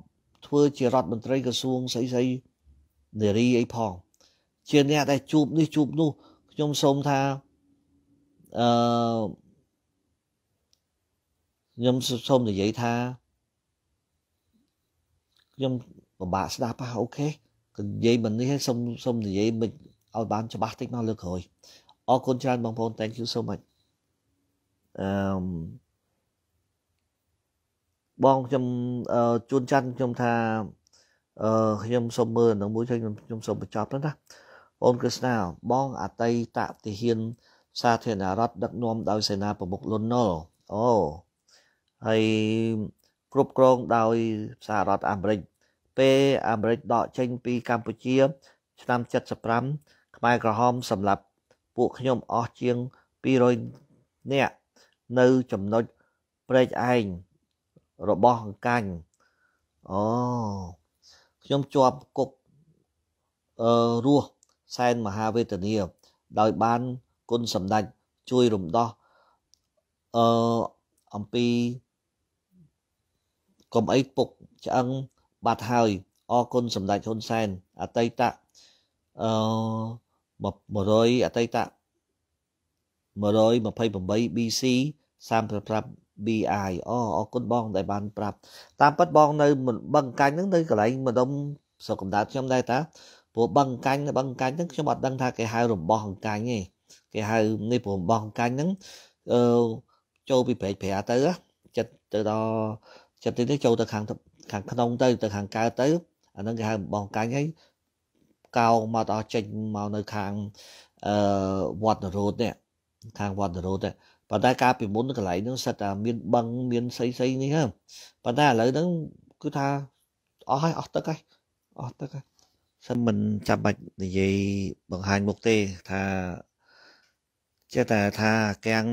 S1: ធ្វើជារដ្ឋមន្ត្រីក្រសួងស្អីស្អីនារីអីផងជាអ្នកដែលជួបនេះជួបនោះខ្ញុំសូមថាអឺខ្ញុំសូមនិយាយថាខ្ញុំពិបាកស្ដាប់ហ่าអូខេនិយាយមិននេះសូមសូមនិយាយមិនឲ្យបានច្បាស់តិចមកលើក្រោយអរគុណច្រើនបងប្អូន thank you so much អឺមបងខ្ញុំជួនច័ន្ទខ្ញុំថាអឺខ្ញុំសូមមើលនឹងមួយខ្ញុំខ្ញុំសូមបញ្ចប់ហ្នឹងណាអូនក្រស្នាបងអតីតទាហាន សាធារណរដ្ឋដឹកនាំដោយសេនាប្រមុខលន់ណុលអូហើយគ្រប់គ្រងដោយសហរដ្ឋអាមេរិកពេលអាមេរិកដកចេញពីកម្ពុជាឆ្នាំ75ខ្មែរក្រហមសម្រាប់ពួកខ្ញុំអស់ជាង200នាក់នៅចំណុចព្រែកឯងរបស់អង្កាញ់អូខ្ញុំជាប់គុកអឺរស់សែនមហាវេទនីដោយបានគុណសម្ដេចជួយរំដោះអឺអំពីកុំអីពុកឆ្អឹងបាត់ហើយអរគុណសម្ដេចហ៊ុនសែនអតីតអឺ100អតីត128 BC 35 BI អូអរគុណបងដែលបានប្រាប់តាមពិតបងនៅមិនបឹងកាញ់ហ្នឹងនៅកន្លែងម្ដុំស្រុកកំដៅខ្ញុំដែរតាព្រោះបង្កាញ់បង្កាញ់ហ្នឹងខ្ញុំអត់ដឹងថាគេហៅរបស់អង្កាញ់ទេគេហៅនេះព្រោះរបស់អង្កាញ់ហ្នឹងអឺចូលពីប្រែកប្រាទៅចិត្តទៅដល់ចិត្តទីនេះចូលទៅខាងខាងក្នុងទៅទៅខាងកើតទៅអាហ្នឹងគេហៅរបស់អង្កាញ់ហើយកោងមកដល់ចេញមកនៅខាងអឺវត្តរោតនេះខាងវត្តរោតនេះប៉ុន្តែកាលពីមុនកន្លែងហ្នឹងសិតតែមានបឹងមានស្អីស្អីនេះហ្នឹងប៉ុន្តែឥឡូវហ្នឹងគឺថាអស់ហើយអស់ទឹកហើយអស់ទឹកហើយសិនមិនចាំបាច់និយាយបង្ហាញមុខទេថាចេះតែថាកាំង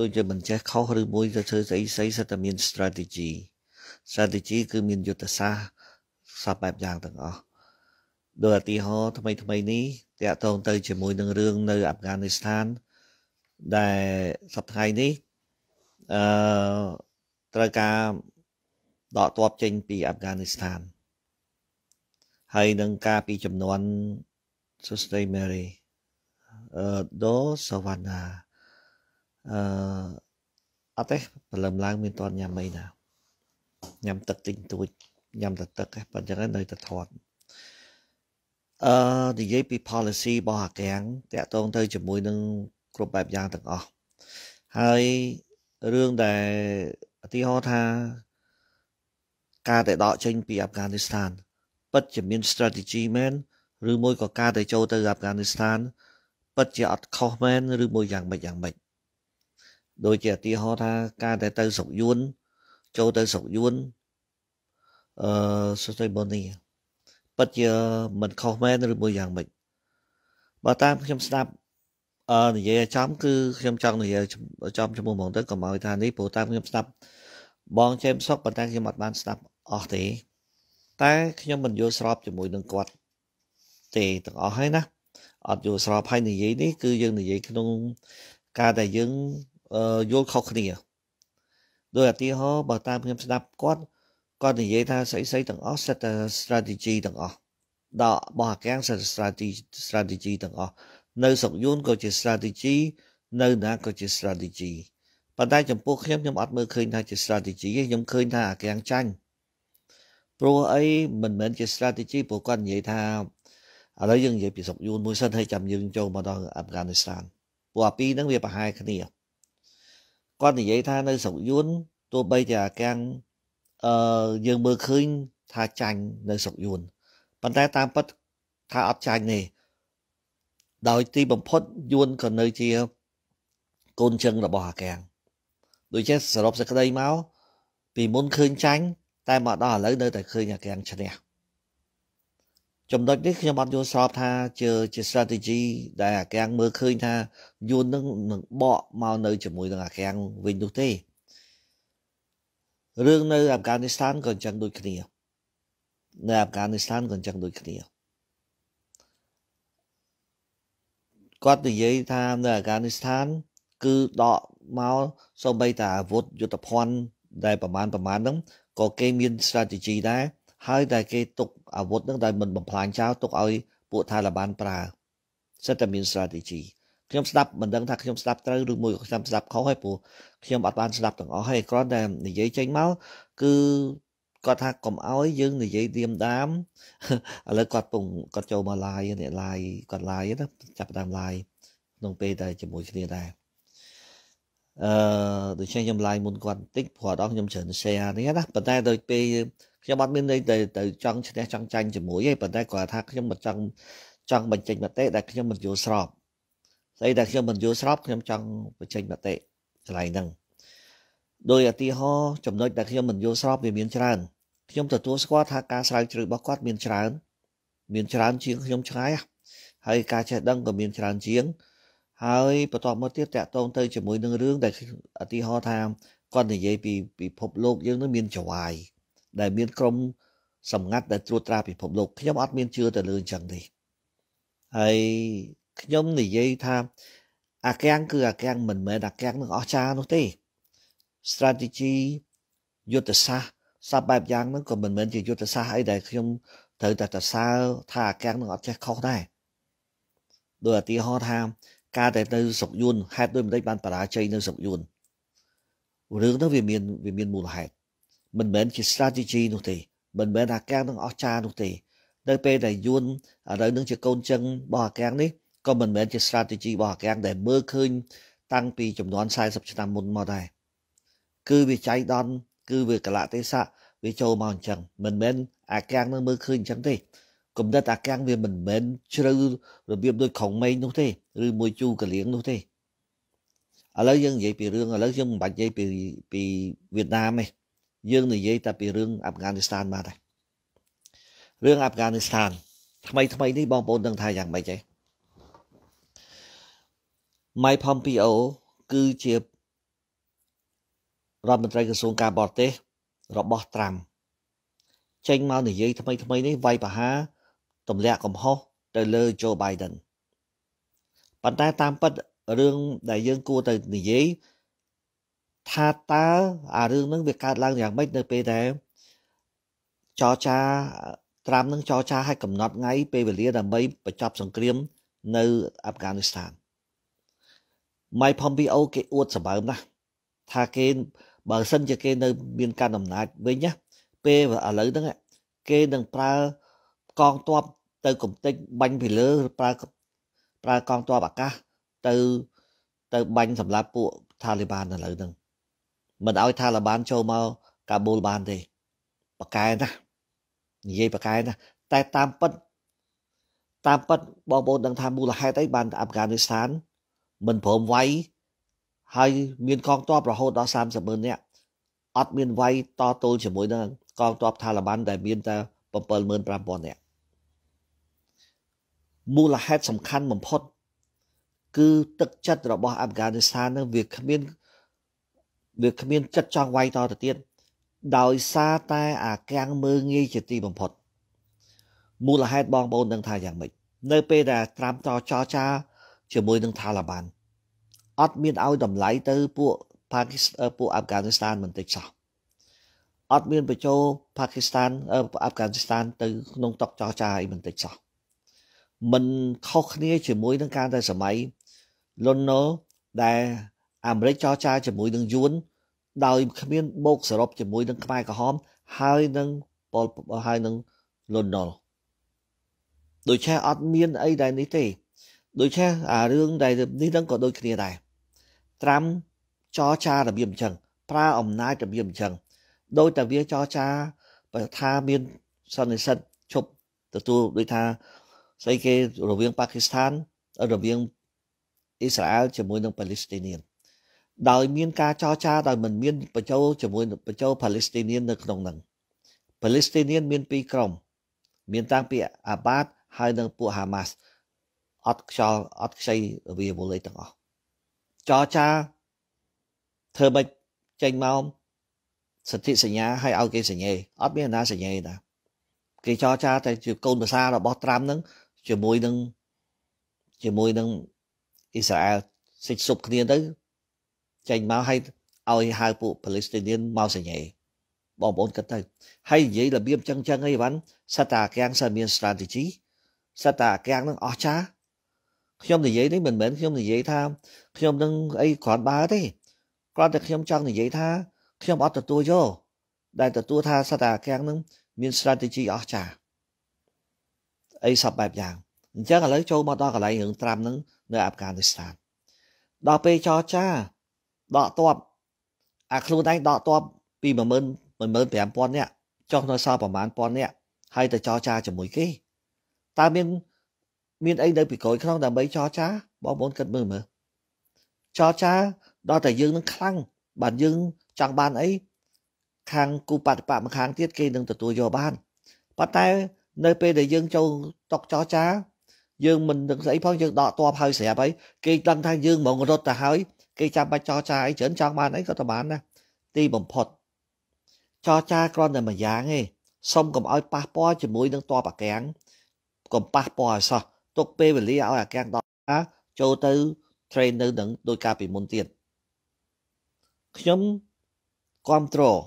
S1: ដូចជាមិនចេះខុសឬមួយទៅធ្វើស្អីស្អីសិតតែមាន strategy strategy គឺមានយុទ្ធសាស្ត្រសពបែបយ៉ាងទាំងអស់ដោយឧទាហរណ៍ថ្មីថ្មីនេះតាក់ទងទៅជាមួយនឹងរឿងនៅអាហ្វហ្គានីស្ថាន ដែលសប្តាហ៍នេះអឺត្រូវការដកទ័ពចេញ ពីអាហ្វហ្គានីស្ថានហើយនឹងការពីចំនួន Sustain Mary អឺដូសវណ្ណាអឺអត់ទេព្រលឹមឡើងមានតន់ញ៉ាំអីណាញ៉ាំទឹកទិញទួចញ៉ាំតែទឹកហ្នឹងប៉ុន្តែនៅតែធាត់អឺនិយាយពី policy របស់អាកាំងតាក់ទងទៅជាមួយនឹងគ្រប់បែបយ៉ាងទាំងអស់ហើយរឿងដែលឧទាហរណ៍ថាការតែដកចេញ ពីអាហ្វហ្គានីស្ថានពិតជាមាន strategy មែនឬមួយក៏ការទៅចូលទៅអាហ្វហ្គានីស្ថានពិតជាអត់ខុសមែនឬមួយយ៉ាងម៉េចយ៉ាងម៉េចដូចជាឧទាហរណ៍ថាការដែលទៅស្រុកយួនចូលទៅស្រុកយួនអឺសុស្ដីបូនីពិតជាមិនខុសមែនឬមួយយ៉ាងម៉េចបើតាមខ្ញុំស្ដាប់អឺនិយាយចំគឺខ្ញុំចង់និយាយចំជាមួយហ្មងទៅកុំឲ្យថានេះព្រោះតាមខ្ញុំស្ដាប់បងចេមសុកប៉ុន្តែខ្ញុំអត់បានស្ដាប់អស់ទេតែខ្ញុំមិនយល់ស្របជាមួយនឹងគាត់ ទេទាំងអស់ហើយណាអត់យល់ស្របហើយនិយាយនេះ គឺយើងនិយាយក្នុងការដែលយើងយល់ខុសគ្នាដោយឧទាហរណ៍បើតាមខ្ញុំស្ដាប់គាត់គាត់និយាយថាស្អីស្អីទាំងអស់សិតតែ strategy ទាំងអស់ដកបោះអាកាំងសិត strategy strategy ទាំងអស់នៅស្រុកយួនក៏ជា strategy នៅណាក៏ជា strategy ប៉ុន្តែចំពោះខ្ញុំខ្ញុំអត់មើលឃើញថាជា strategy ទេខ្ញុំឃើញថាអាកាំងចាញ់ព្រោះអីមិនមែនជា strategy ព្រោះគាត់និយាយថាឥឡូវយើងនិយាយពីស្រុកយួនមួយសិនហើយចាំយើងចូលមកដល់អាហ្វហ្គានីស្ថានព្រោះអាពីរហ្នឹងវាប្រហែលគ្នាគាត់និយាយថានៅស្រុកយួនទោះបីជាអាកាំងអឺយើងមើលឃើញថាចាញ់នៅស្រុកយួនប៉ុន្តែតាមពិតថាអត់ចាញ់ទេដោយទីបំផុតយួនក៏នៅជាកូនជើងរបស់អាកាំងដូច្នេះសរុបសេចក្តីមកពីមុនឃើញចាញ់តែមកដល់ឥឡូវនៅតែឃើញអាកាំងឈ្នះចំណុចនេះខ្ញុំអត់យល់ស្របថាជាជា strategy ដែលអាកាំងមើលឃើញថាយួននឹងនឹងបកមកនៅជាមួយនឹងអាកាំងវិញនោះទេរឿងនៅអាហ្វហ្គានីស្ថានក៏អញ្ចឹងដូចគ្នានៅអាហ្វហ្គានីស្ថានក៏អញ្ចឹងដូចគ្នាគាត់និយាយថានៅអាហ្វហ្គានីស្ថានគឺដកមកសូម្បីតែអាវុធយុទ្ធភ័ណ្ឌដែលប្រមាណប្រមាណហ្នឹងក៏គេមាន strategy ដែរហើយដែលគេទុកអាវុធនឹងដែលមិនបំផ្លាញចោលទុកឲ្យពួកថាឡាបានប្រើសិតតែមាន strategy ខ្ញុំស្ដាប់មិនដឹងថាខ្ញុំស្ដាប់ត្រូវឬមួយក៏ខ្ញុំស្ដាប់ខុសហើយព្រោះខ្ញុំអត់បានស្ដាប់ទាំងអស់ហើយគ្រាន់តែនិយាយចេញមកគឺគាត់ថាកុំអោយយើង និយាយទៀមដាមឥឡូវគាត់ពងគាត់ចូលមក live នេះ live គាត់ live ណាចាប់ដើម live ក្នុងពេលដែលជាមួយគ្នាដែរអឺដូច្នេះខ្ញុំ live មុនគាត់បន្តិចព្រោះអត់ខ្ញុំច្រើន share នេះណាប៉ុន្តែដល់ពេលខ្ញុំអត់មានន័យទៅទៅចង់ឈ្នះចង់ចាញ់ជាមួយទេប៉ុន្តែគាត់ថាខ្ញុំមិនចង់ចង់បញ្ចេញមតិដែលខ្ញុំមិនយល់ស្របស្អីដែលខ្ញុំមិនយល់ស្របខ្ញុំចង់បញ្ចេញមតិកន្លែងហ្នឹងដោយឧទាហរណ៍ចំណុចដែលខ្ញុំមិនយល់ស្របវាមានច្រើនខ្ញុំទទួលស្គាល់ថាការស្រាវជ្រាវរបស់គាត់មានច្រើនមានច្រើនជាងខ្ញុំឆ្ងាយហើយការចេះដឹងក៏មានច្រើនជាងហើយបន្តមកទៀតតាក់ទងទៅជាមួយនឹងរឿងដែលឧទាហរណ៍ថាគាត់និយាយពីពិភពលោក យើងនឹងមានចវាយដែលមានក្រុមសម្ងាត់ដែលត្រួតត្រាពិភពលោកខ្ញុំអត់មានជឿទៅលើអញ្ចឹងទេហើយខ្ញុំនិយាយថា អាកាំងគឺអាកាំងមិនមែនអាកាំងនឹងអស្ចារ្យនោះទេ strategy យុទ្ធសាស្ត្រសពបែបយ៉ាងហ្នឹងក៏មិនមែនជាយុទ្ធសាស្ត្រអីដែលខ្ញុំត្រូវតែសរសើរថាអាកាំងនឹងអត់ចេះខុសដែរដោយឧទាហរណ៍ថាការដែលនៅស្រុកយួនហេតុដូចម្ដេចបានបរាជ័យនៅស្រុកយួនរឿងនោះវាមានវាមានមូលហេតុមិនមែនជា strategy នោះទេមិនមែនអាកាំងនឹងអស្ចារនោះទេនៅពេលដែលយួនឥឡូវនឹងជាកូនចឹងរបស់អាកាំងនេះក៏មិនមែនជា strategy របស់អាកាំងដែលមើលឃើញតាំងពីចំនួន40ឆ្នាំមុនមកដែរគឺវាចៃដន្យគឺវាកលៈទេសៈវាចូលមកអញ្ចឹងមិនមែនអាកាំងនឹងមើលឃើញអញ្ចឹងទេគំនិតអាកាំងវាមិនមែនជ្រៅរបៀបដូចខងម៉េងនោះទេ ឬមួយជូកលៀងនោះទេឥឡូវយើង និយាយពីរឿងឥឡូវយើងមិនបាច់និយាយពីពីវៀតណាមទេយើងនិយាយតែពីរឿងអាហ្វហ្គានីស្ថានបាទរឿងអាហ្វហ្គានីស្ថាន ថ្មី ថ្មីនេះបងប្អូនដឹងថាយ៉ាងម៉េចទេ Mike Pompeo គឺជារដ្ឋមន្ត្រីក្រសួងការបរទេសរបស់ត្រាំចេញមកនិយាយថ្មី ថ្មីនេះវាយប្រហារទម្លាក់កំហុសទៅលើ Joe Biden ប៉ុន្តែតាមពិតរឿងដែលយើងគួរទៅនិយាយថាតើអារឿងហ្នឹង វាកើតឡើងយ៉ាងម៉េចនៅពេលដែលចរចា ត្រាំនឹងចរចាឲ្យកំណត់ថ្ងៃពេលវេលា ដើម្បីបញ្ចប់សង្គ្រាម នៅអាហ្វហ្គានីស្ថាន Mike Pompeo គេអួតសម្បើមណាស់ថាគេបើសិនជាគេនៅមានការអំណាចវិញណាពេលឥឡូវហ្នឹងគេនឹងប្រើកងទ័ពទៅកំទេចបាញ់ពីលើប្រើប្រើកងទ័ពអាកាសទៅទៅបាញ់សម្រាប់ពួកថាលីបានឥឡូវហ្នឹងមិនឲ្យថាលីបានចូលមកកាបូលបានទេបកកែណានិយាយបកកែណាតែតាមពិតតាមពិតបងប្អូនដឹងថាមូលហេតុអីបានអាហ្វហ្គានីស្ថានមិនព្រមវាយហើយមានកងទ័ពរហូតដល់30ម៉ឺននាក់អត់មានវាយតទល់ជាមួយនឹងកងទ័ពថាលីបានដែលមានតែ75000នាក់មូលហេតុសំខាន់បំផុត គឺទឹកចិត្តរបស់អាហ្វហ្គានីស្ថាននឹងវាគ្មានវាគ្មានចិត្តចង់វាយតទៅទៀតដោយសារតែអាកាំងមើងងាយជាទីបំផុតមូលហេតុបងប្អូននឹងថាយ៉ាងម៉េចនៅពេលដែលត្រាំតចរចាជាមួយនឹងថាឡាបាន អត់មានឲ្យតម្លៃទៅពួកប៉ាគីស្ថានពួកអាហ្វហ្គានីស្ថានមិនតិចសោះអត់មានបញ្ចូលប៉ាគីស្ថានអាហ្វហ្គានីស្ថានទៅក្នុងតុចរចាអីមិនតិចសោះมันខុសគ្នា ជាមួយនឹងការតែសម័យលន់ណូដែល អាមេរិកចរចាជាមួយ នឹងយួនដោយគ្មានបូកសរុបជាមួយ នឹងខ្មែរក្រហមហើយនឹងពលហើយនឹងលន់ណូដូច្នេះអត់មានអីដែលនេះទេដូច្នេះអារឿងដែលនេះនឹងក៏ដូចគ្នាដែរត្រាំចរចារបៀបអញ្ចឹងប្រើអំណាចរបៀបអញ្ចឹងដោយតែវាចរចាបើថាមានសន្និសិទឈប់ទទួលដូចថាស្អីគេរវាងប៉ាគីស្ថានរវាងអ៊ីស្រាអែលជាមួយនឹងប៉ាឡេស្ទីនានដោយមានការចរចាដោយមិនមានបញ្ចូលជាមួយបញ្ចូលប៉ាឡេស្ទីនាននៅក្នុងនឹងប៉ាឡេស្ទីនានមានពីរក្រុមមានតាំងពីអាបាត ហើយនឹងពួកហាម៉ាស់អត់ខ្យល់អត់ខ្ចីវាវល់អីទាំងអស់ចរចាធ្វើបិចចេញមកសន្ធិសញ្ញាឲ្យឲ្យគេសញ្ញេអត់មានណាសញ្ញេណាគេចរចាតែជាកូនភាសារបស់ត្រាំនឹងជាមួយនឹងជាមួយនឹងអ៊ីស្រាអែលសិចសុបគ្នាទៅចេញមកឲ្យឲ្យហៅពួកប៉ាឡេស្ទីនមកសញ្ញេបងប្អូនគិតទៅហើយនិយាយរបៀបចឹងចឹងអីវ៉ាន់សត្វតាកាំងសិនមាន strategy សត្វតាកាំងនឹងអស់ចាខ្ញុំនិយាយនេះមិនមែនខ្ញុំនិយាយថាខ្ញុំនឹងអីគ្រាន់បើទេគ្រាន់តែខ្ញុំចង់និយាយថាខ្ញុំអត់ទទួលយកដែលទទួលថាសត្វតាកាំងនឹងមាន strategy អស់ចាអីសពបែបយ៉ាងអញ្ចឹងឥឡូវចូលមកដល់កន្លែងរឿងត្រាំហ្នឹងនៅអាហ្វហ្គានីស្ថានដល់ពេលចរចាដកទ័ពអាខ្លួនឯងដកទ័ពពី10000 15000នាក់ចុះនៅសល់ប្រហែល1000នាក់ហើយទៅចរចាជាមួយគេតើមានមានអីនៅពីក្រោយខ្នងដើម្បីចរចាបងប្អូនគិតមើលមើលចរចាដល់តែយើងនឹងខ្លាំងបានយើងចង់បានអីខាងគូបដិបកម្ខាងទៀតគេនឹងទទួលយកបានប៉ុន្តែនៅពេលដែលយើងចូលតុកចោចា យើងមិនដឹងស្អីផងយើងដកតបហើយស្រាប់ហើយគេដឹងថាយើងហ្មងរត់ទៅហើយគេចាំបាច់ចោចាអីច្រើនចង់បានអីក៏ទៅបានដែរទីបំផុតចោចាគ្រាន់តែមួយយ៉ាងឯងសុំកុំឲ្យប៉ះពាល់ជាមួយនឹងតបអាកាំងកុំប៉ះពាល់ឲ្យសោះទុកពេលវេលាឲ្យអាកាំងដល់ចូលទៅ train នៅនឹងដោយការពីមុនទៀតខ្ញុំគ្រប់គ្រង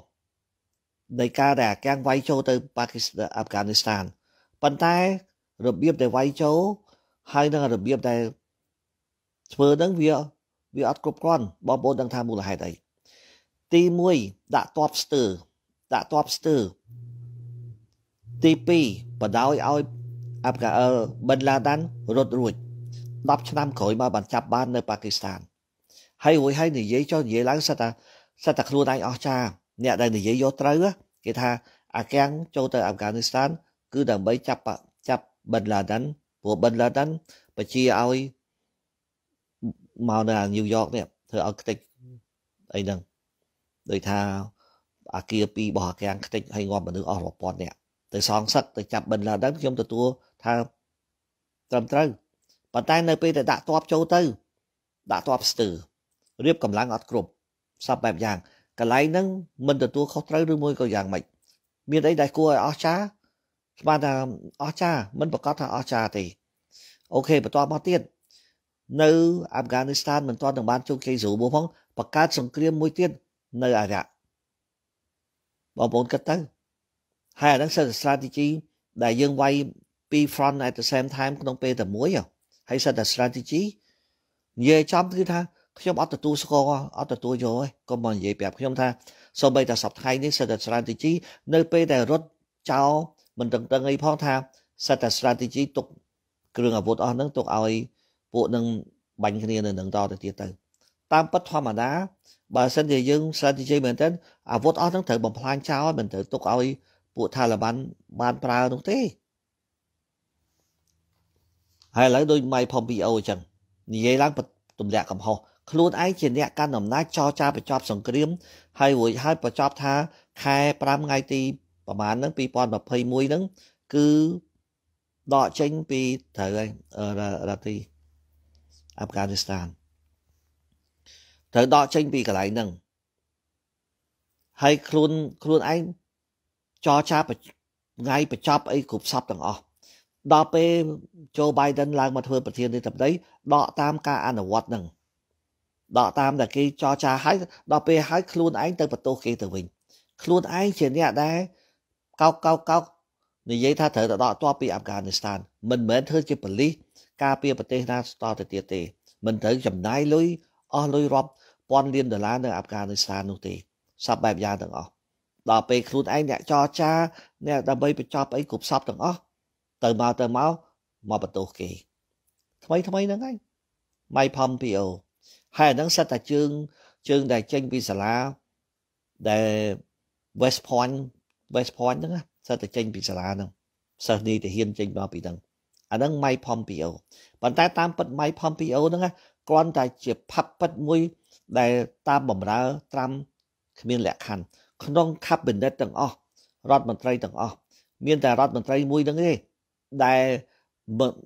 S1: នៃការដែលអាកាំងវាយចូលទៅប៉ាគីស្ថានអាហ្វហ្គានីស្ថានប៉ុន្តែរបៀបដែលវាយចូលហើយនឹងរបៀបដែលធ្វើនឹងវាវាអត់គ្រប់គ្រាន់បងប្អូនដឹងថាមូលហេតុអីទី1ដាក់តបស្ទើរដាក់តបស្ទើរទី2បដោយឲ្យអាប់កាអឺបិនឡាដានរត់រួច10ឆ្នាំក្រោយមកបានចាប់បាននៅប៉ាគីស្ថានហើយរួចហើយនិយាយចុះនិយាយឡើងសិតថាសិតថាខ្លួនឯងអស្ចារ្យអ្នកដែលនិយាយយកត្រូវគេថាអាកាំងចូលទៅអាហ្វហ្គានីស្ថានគឺដើម្បីចាប់ចាប់បិនឡាដានព្រោះបិនឡាដានបញ្ជាឲ្យមកនៅអាញូវយ៉កនេះធ្វើឲ្យខ្ទេចអីហ្នឹងដោយថាអាគារពីររបស់អាគារខ្ទេចហើយងាប់មនុស្សអស់រាប់ពាន់នាក់ទៅសងសឹកទៅចាប់បិនឡាដានខ្ញុំទទួលថាត្រឹមត្រូវប៉ុន្តែនៅពេលដែលដាក់ទ័ពចូលទៅដាក់ទ័ពស្ទើររៀបកម្លាំងអត់គ្រប់សពបែបយ៉ាងកន្លែងហ្នឹងមិនទទួលខុសត្រូវឬមួយក៏យ៉ាងម៉េចមានអីដែលគួរឲ្យអស្ចារ្យស្មានថាអស្ចារ្យមិនប្រកាសថាអស្ចារ្យទេអូខេបន្តមកទៀតនៅអាហ្វហ្គានីស្ថានមិនទាន់នឹងបានជោគជ័យស្រួលមួយផងបង្កើតសង្គ្រាមមួយទៀតនៅអារ៉ាក់បងប្អូនគិតទៅហើយអានឹងសិត strategy ដែលយើងវាយពី front at the same time ក្នុងពេលតែមួយហើយសិតតែ strategy និយាយចំគឺថា ខ្ញុំអត់ទទួលស្គាល់អត់ទទួលយកឯងកុំមកនិយាយប្រាប់ខ្ញុំថាសូម្បីតែសប្តាហ៍នេះសិតតែ strategy នៅពេលដែលរត់ចោលមិនតឹងតឹងអីផងថាសិតតែ strategy ទុកគ្រឿងអាវុធអស់ហ្នឹងទុកឲ្យពួកនឹងបាញ់គ្នានៅនឹងតទៅទៀតទៅតាមពិតធម្មតាបើសិនជាយើង strategy មែនតើអាវុធអស់ហ្នឹងត្រូវបំផ្លាញចោលមិនត្រូវទុកឲ្យពួកថាឡីបានបានប្រើនោះទេហើយឥឡូវដូច my Pompeo អញ្ចឹងនិយាយឡើងទម្លាក់កំហុសខ្លួនឯងជាអ្នកកាន់អំណាចចរចាបញ្ចប់សង្គ្រាម ហើយរួចហើយបញ្ចប់ថា ខែ5ថ្ងៃទីប្រហែលហ្នឹង2021ហ្នឹងគឺដកចេញពីត្រូវហើយរដ្ឋទីអាហ្វហ្គានីស្ថានត្រូវដកចេញពីកន្លែងហ្នឹងហើយខ្លួនខ្លួនឯងចរចាថ្ងៃបញ្ចប់អីគ្រប់សពទាំងអស់ដល់ពេលជូបៃដិនឡើងមកធ្វើប្រធាននាយកបដីដកតាមការអនុវត្តហ្នឹងដកតាមដែលគេចរចាហើយដល់ពេលហើយខ្លួនឯងទៅបន្ទោសគេទៅវិញខ្លួនឯងជាអ្នកដែលកោកកោកកោកនិយាយថាត្រូវតែដកទ័ពពីអាហ្វហ្គានីស្ថាន មិនមែនធ្វើជាប៉ូលីសការពារប្រទេសណាតទៅទៀតទេមិនត្រូវចំណាយលុយអស់លុយរាប់ពាន់លានដុល្លារនៅអាហ្វហ្គានីស្ថាននោះទេសពបែបយ៉ាងទាំងអស់ដល់ពេលខ្លួនឯងអ្នកចរចាអ្នកដើម្បីបញ្ចប់អីគ្រប់សពទាំងអស់ទៅមកទៅមកមកបន្ទោសគេថ្មីថ្មីហ្នឹងឯង My Pompeo ហើយអាហ្នឹងសិតតែជើងជើងដែលចេញពីសាលាដែល West Point West Point ហ្នឹងសិតតែចេញពីសាលាហ្នឹងសិស្សនេះទៅហ៊ានចេញមកពីហ្នឹងអាហ្នឹង Mike Pompeo ប៉ុន្តែតាមពិត Mike Pompeo ហ្នឹងគ្រាន់តែជាផាប់ពិតមួយ ដែលតាមបំរើត្រាំគ្មានលក្ខខណ្ឌក្នុង cabinet ទាំងអស់រដ្ឋមន្ត្រីទាំងអស់មាន តែរដ្ឋមន្ត្រីមួយហ្នឹងទេដែល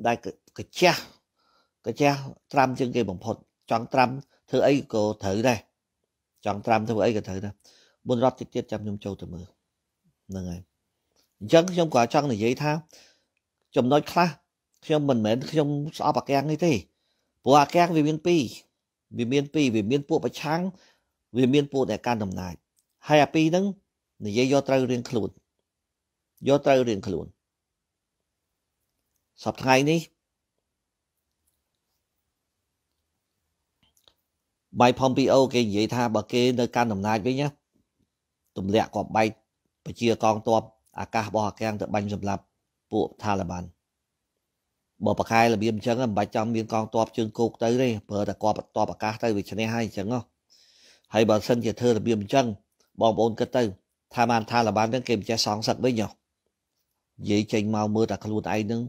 S1: ដែលកញ្ចាស់កញ្ចាស់ត្រាំជាងគេបំផុតចង់ត្រាំធ្វើអីក៏ត្រូវដែរចង់ត្រាំធ្វើអីក៏ត្រូវដែរបុនរដ្ឋទៀតទៀតចាំខ្ញុំចូលទៅមើលហ្នឹងហើយអញ្ចឹងខ្ញុំក៏ចង់និយាយថា ចំណុចខ្លះខ្ញុំមិនមែនខ្ញុំស្អប់អាកាំងនេះទេព្រោះអាកាំងវាមានពីរវាមានពីរវាមានពួកប្រឆាំងវាមានពួកដែលកាន់អំណាចហើយអាពីរហ្នឹងនិយាយយកត្រូវរៀងខ្លួនយកត្រូវរៀងខ្លួនសប្តាហ៍នេះបាយផំពីអូគេនិយាយថាបើគេនៅកាន់អំណាចវិញណាទម្លាក់គាត់បែកបញ្ជាកងទ័ពអាកាសរបស់អាកាំងទៅបាញ់សម្លាប់ពួកថាឡីបានបើប្រខែរបៀបអញ្ចឹងមិនបាច់ចាំមានកងទ័ពជើងគោកទៅទេព្រោះតែគាត់ទ័ពអាកាសទៅវាឈ្នះហើយអញ្ចឹងហ៎ហើយបើសិនជាធ្វើរបៀបអញ្ចឹងបងប្អូនគិតទៅថាបាន ថាឡីបានហ្នឹងគេមិនចេះសងសឹកវិញហ៎និយាយចេញមកមើលតែខ្លួនឯងហ្នឹង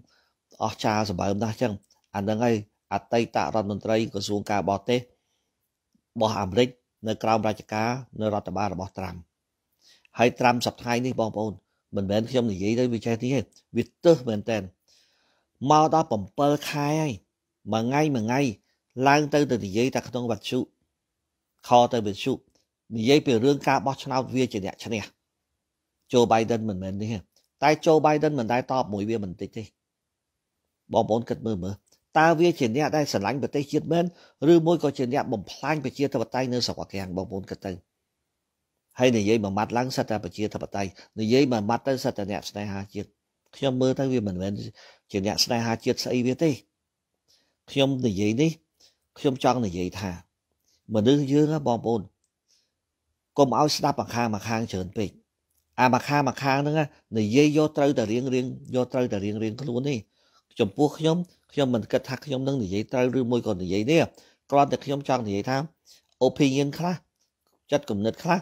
S1: អស់ចាសម្បើមណាស់អញ្ចឹងអាហ្នឹងហើយអតីតរដ្ឋមន្ត្រីក្រសួងការបរទេសរបស់អាមេរិកនៅ ក្រោមរាជការនៅរដ្ឋបាលរបស់ត្រាំ។ហើយត្រាំសប្តាហ៍នេះបងប្អូន មិនមែនខ្ញុំនិយាយទៅវាចេះនេះទេវាទឹះមែនតើមកដល់7ខែហើយមួយថ្ងៃមួយថ្ងៃឡើងទៅទៅនិយាយតែក្នុងវត្តជុខទៅវិទ្យុនិយាយពីរឿងការបោះឆ្នោតវាជាអ្នកឈ្នះជូបៃដិនមិនមែនទេតែជូបៃដិនមិនដែលតបមួយវាបន្តិចទេបងប្អូនគិតមើលមើលតើវាជាអ្នកដែលស្រឡាញ់ប្រទេសជាតិមែនឬមួយក៏ជាអ្នកបំផ្លាញប្រជាធិបតេយ្យនៅស្រុកកៀងបងប្អូនគិតទៅហើយនិយាយមួយម៉ាត់ឡើងសិតតែប្រជាធិបតេយ្យនិយាយមួយម៉ាត់ទៅសិតតែអ្នកស្នេហាជាតិខ្ញុំមើលទៅវាមិនមែនជាអ្នកស្នេហាជាតិស្អីវាទេខ្ញុំនិយាយនេះ ខ្ញុំចង់និយាយថាមនុស្សយើងបងប្អូនកុំឲ្យស្ដាប់ម្ខាងម្ខាងច្រើនពេកអាម្ខាងម្ខាងហ្នឹងនិយាយយកត្រូវតែរៀងរៀងយកត្រូវតែរៀងរៀងខ្លួននេះចំពោះខ្ញុំខ្ញុំមិនគិតថាខ្ញុំនឹងនិយាយត្រូវឬមួយក៏និយាយនេះគ្រាន់តែខ្ញុំចង់និយាយថា opinion ខ្លះចិត្តគំនិតខ្លះ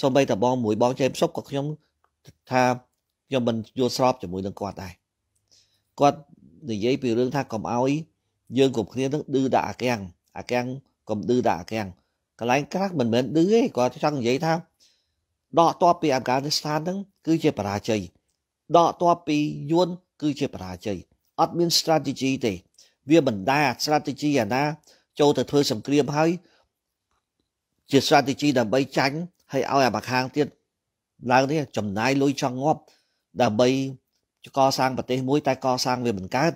S1: សូម្បីតែបងមួយ បងចេមសុបក៏ខ្ញុំថាខ្ញុំមិនយល់ស្របជាមួយនឹងគាត់ដែរគាត់និយាយពីរឿងថាកុំអោយយើងគ្រប់គ្នានឹងឌឺដាក់អាកាំងអាកាំងកុំឌឺដាក់អាកាំងកន្លែងខ្លះមិនមែនឌឺទេគាត់ចង់និយាយថាដកតបពីអាហ្វហ្គានីស្ថានហ្នឹងគឺជាបរាជ័យដកតបពីយួនគឺជាបរាជ័យអត់មាន strategy ទេ វាបណ្ដា strategy អាណា ចូលទៅធ្វើសង្គ្រាមហើយជា strategy ដើម្បីចាញ់ហើយឲ្យអាបាខាងទៀតឡើងនេះចំណាយលុយចង់ងាប់ដើម្បីកសាងប្រទេសមួយតែកសាងវាមិនកើត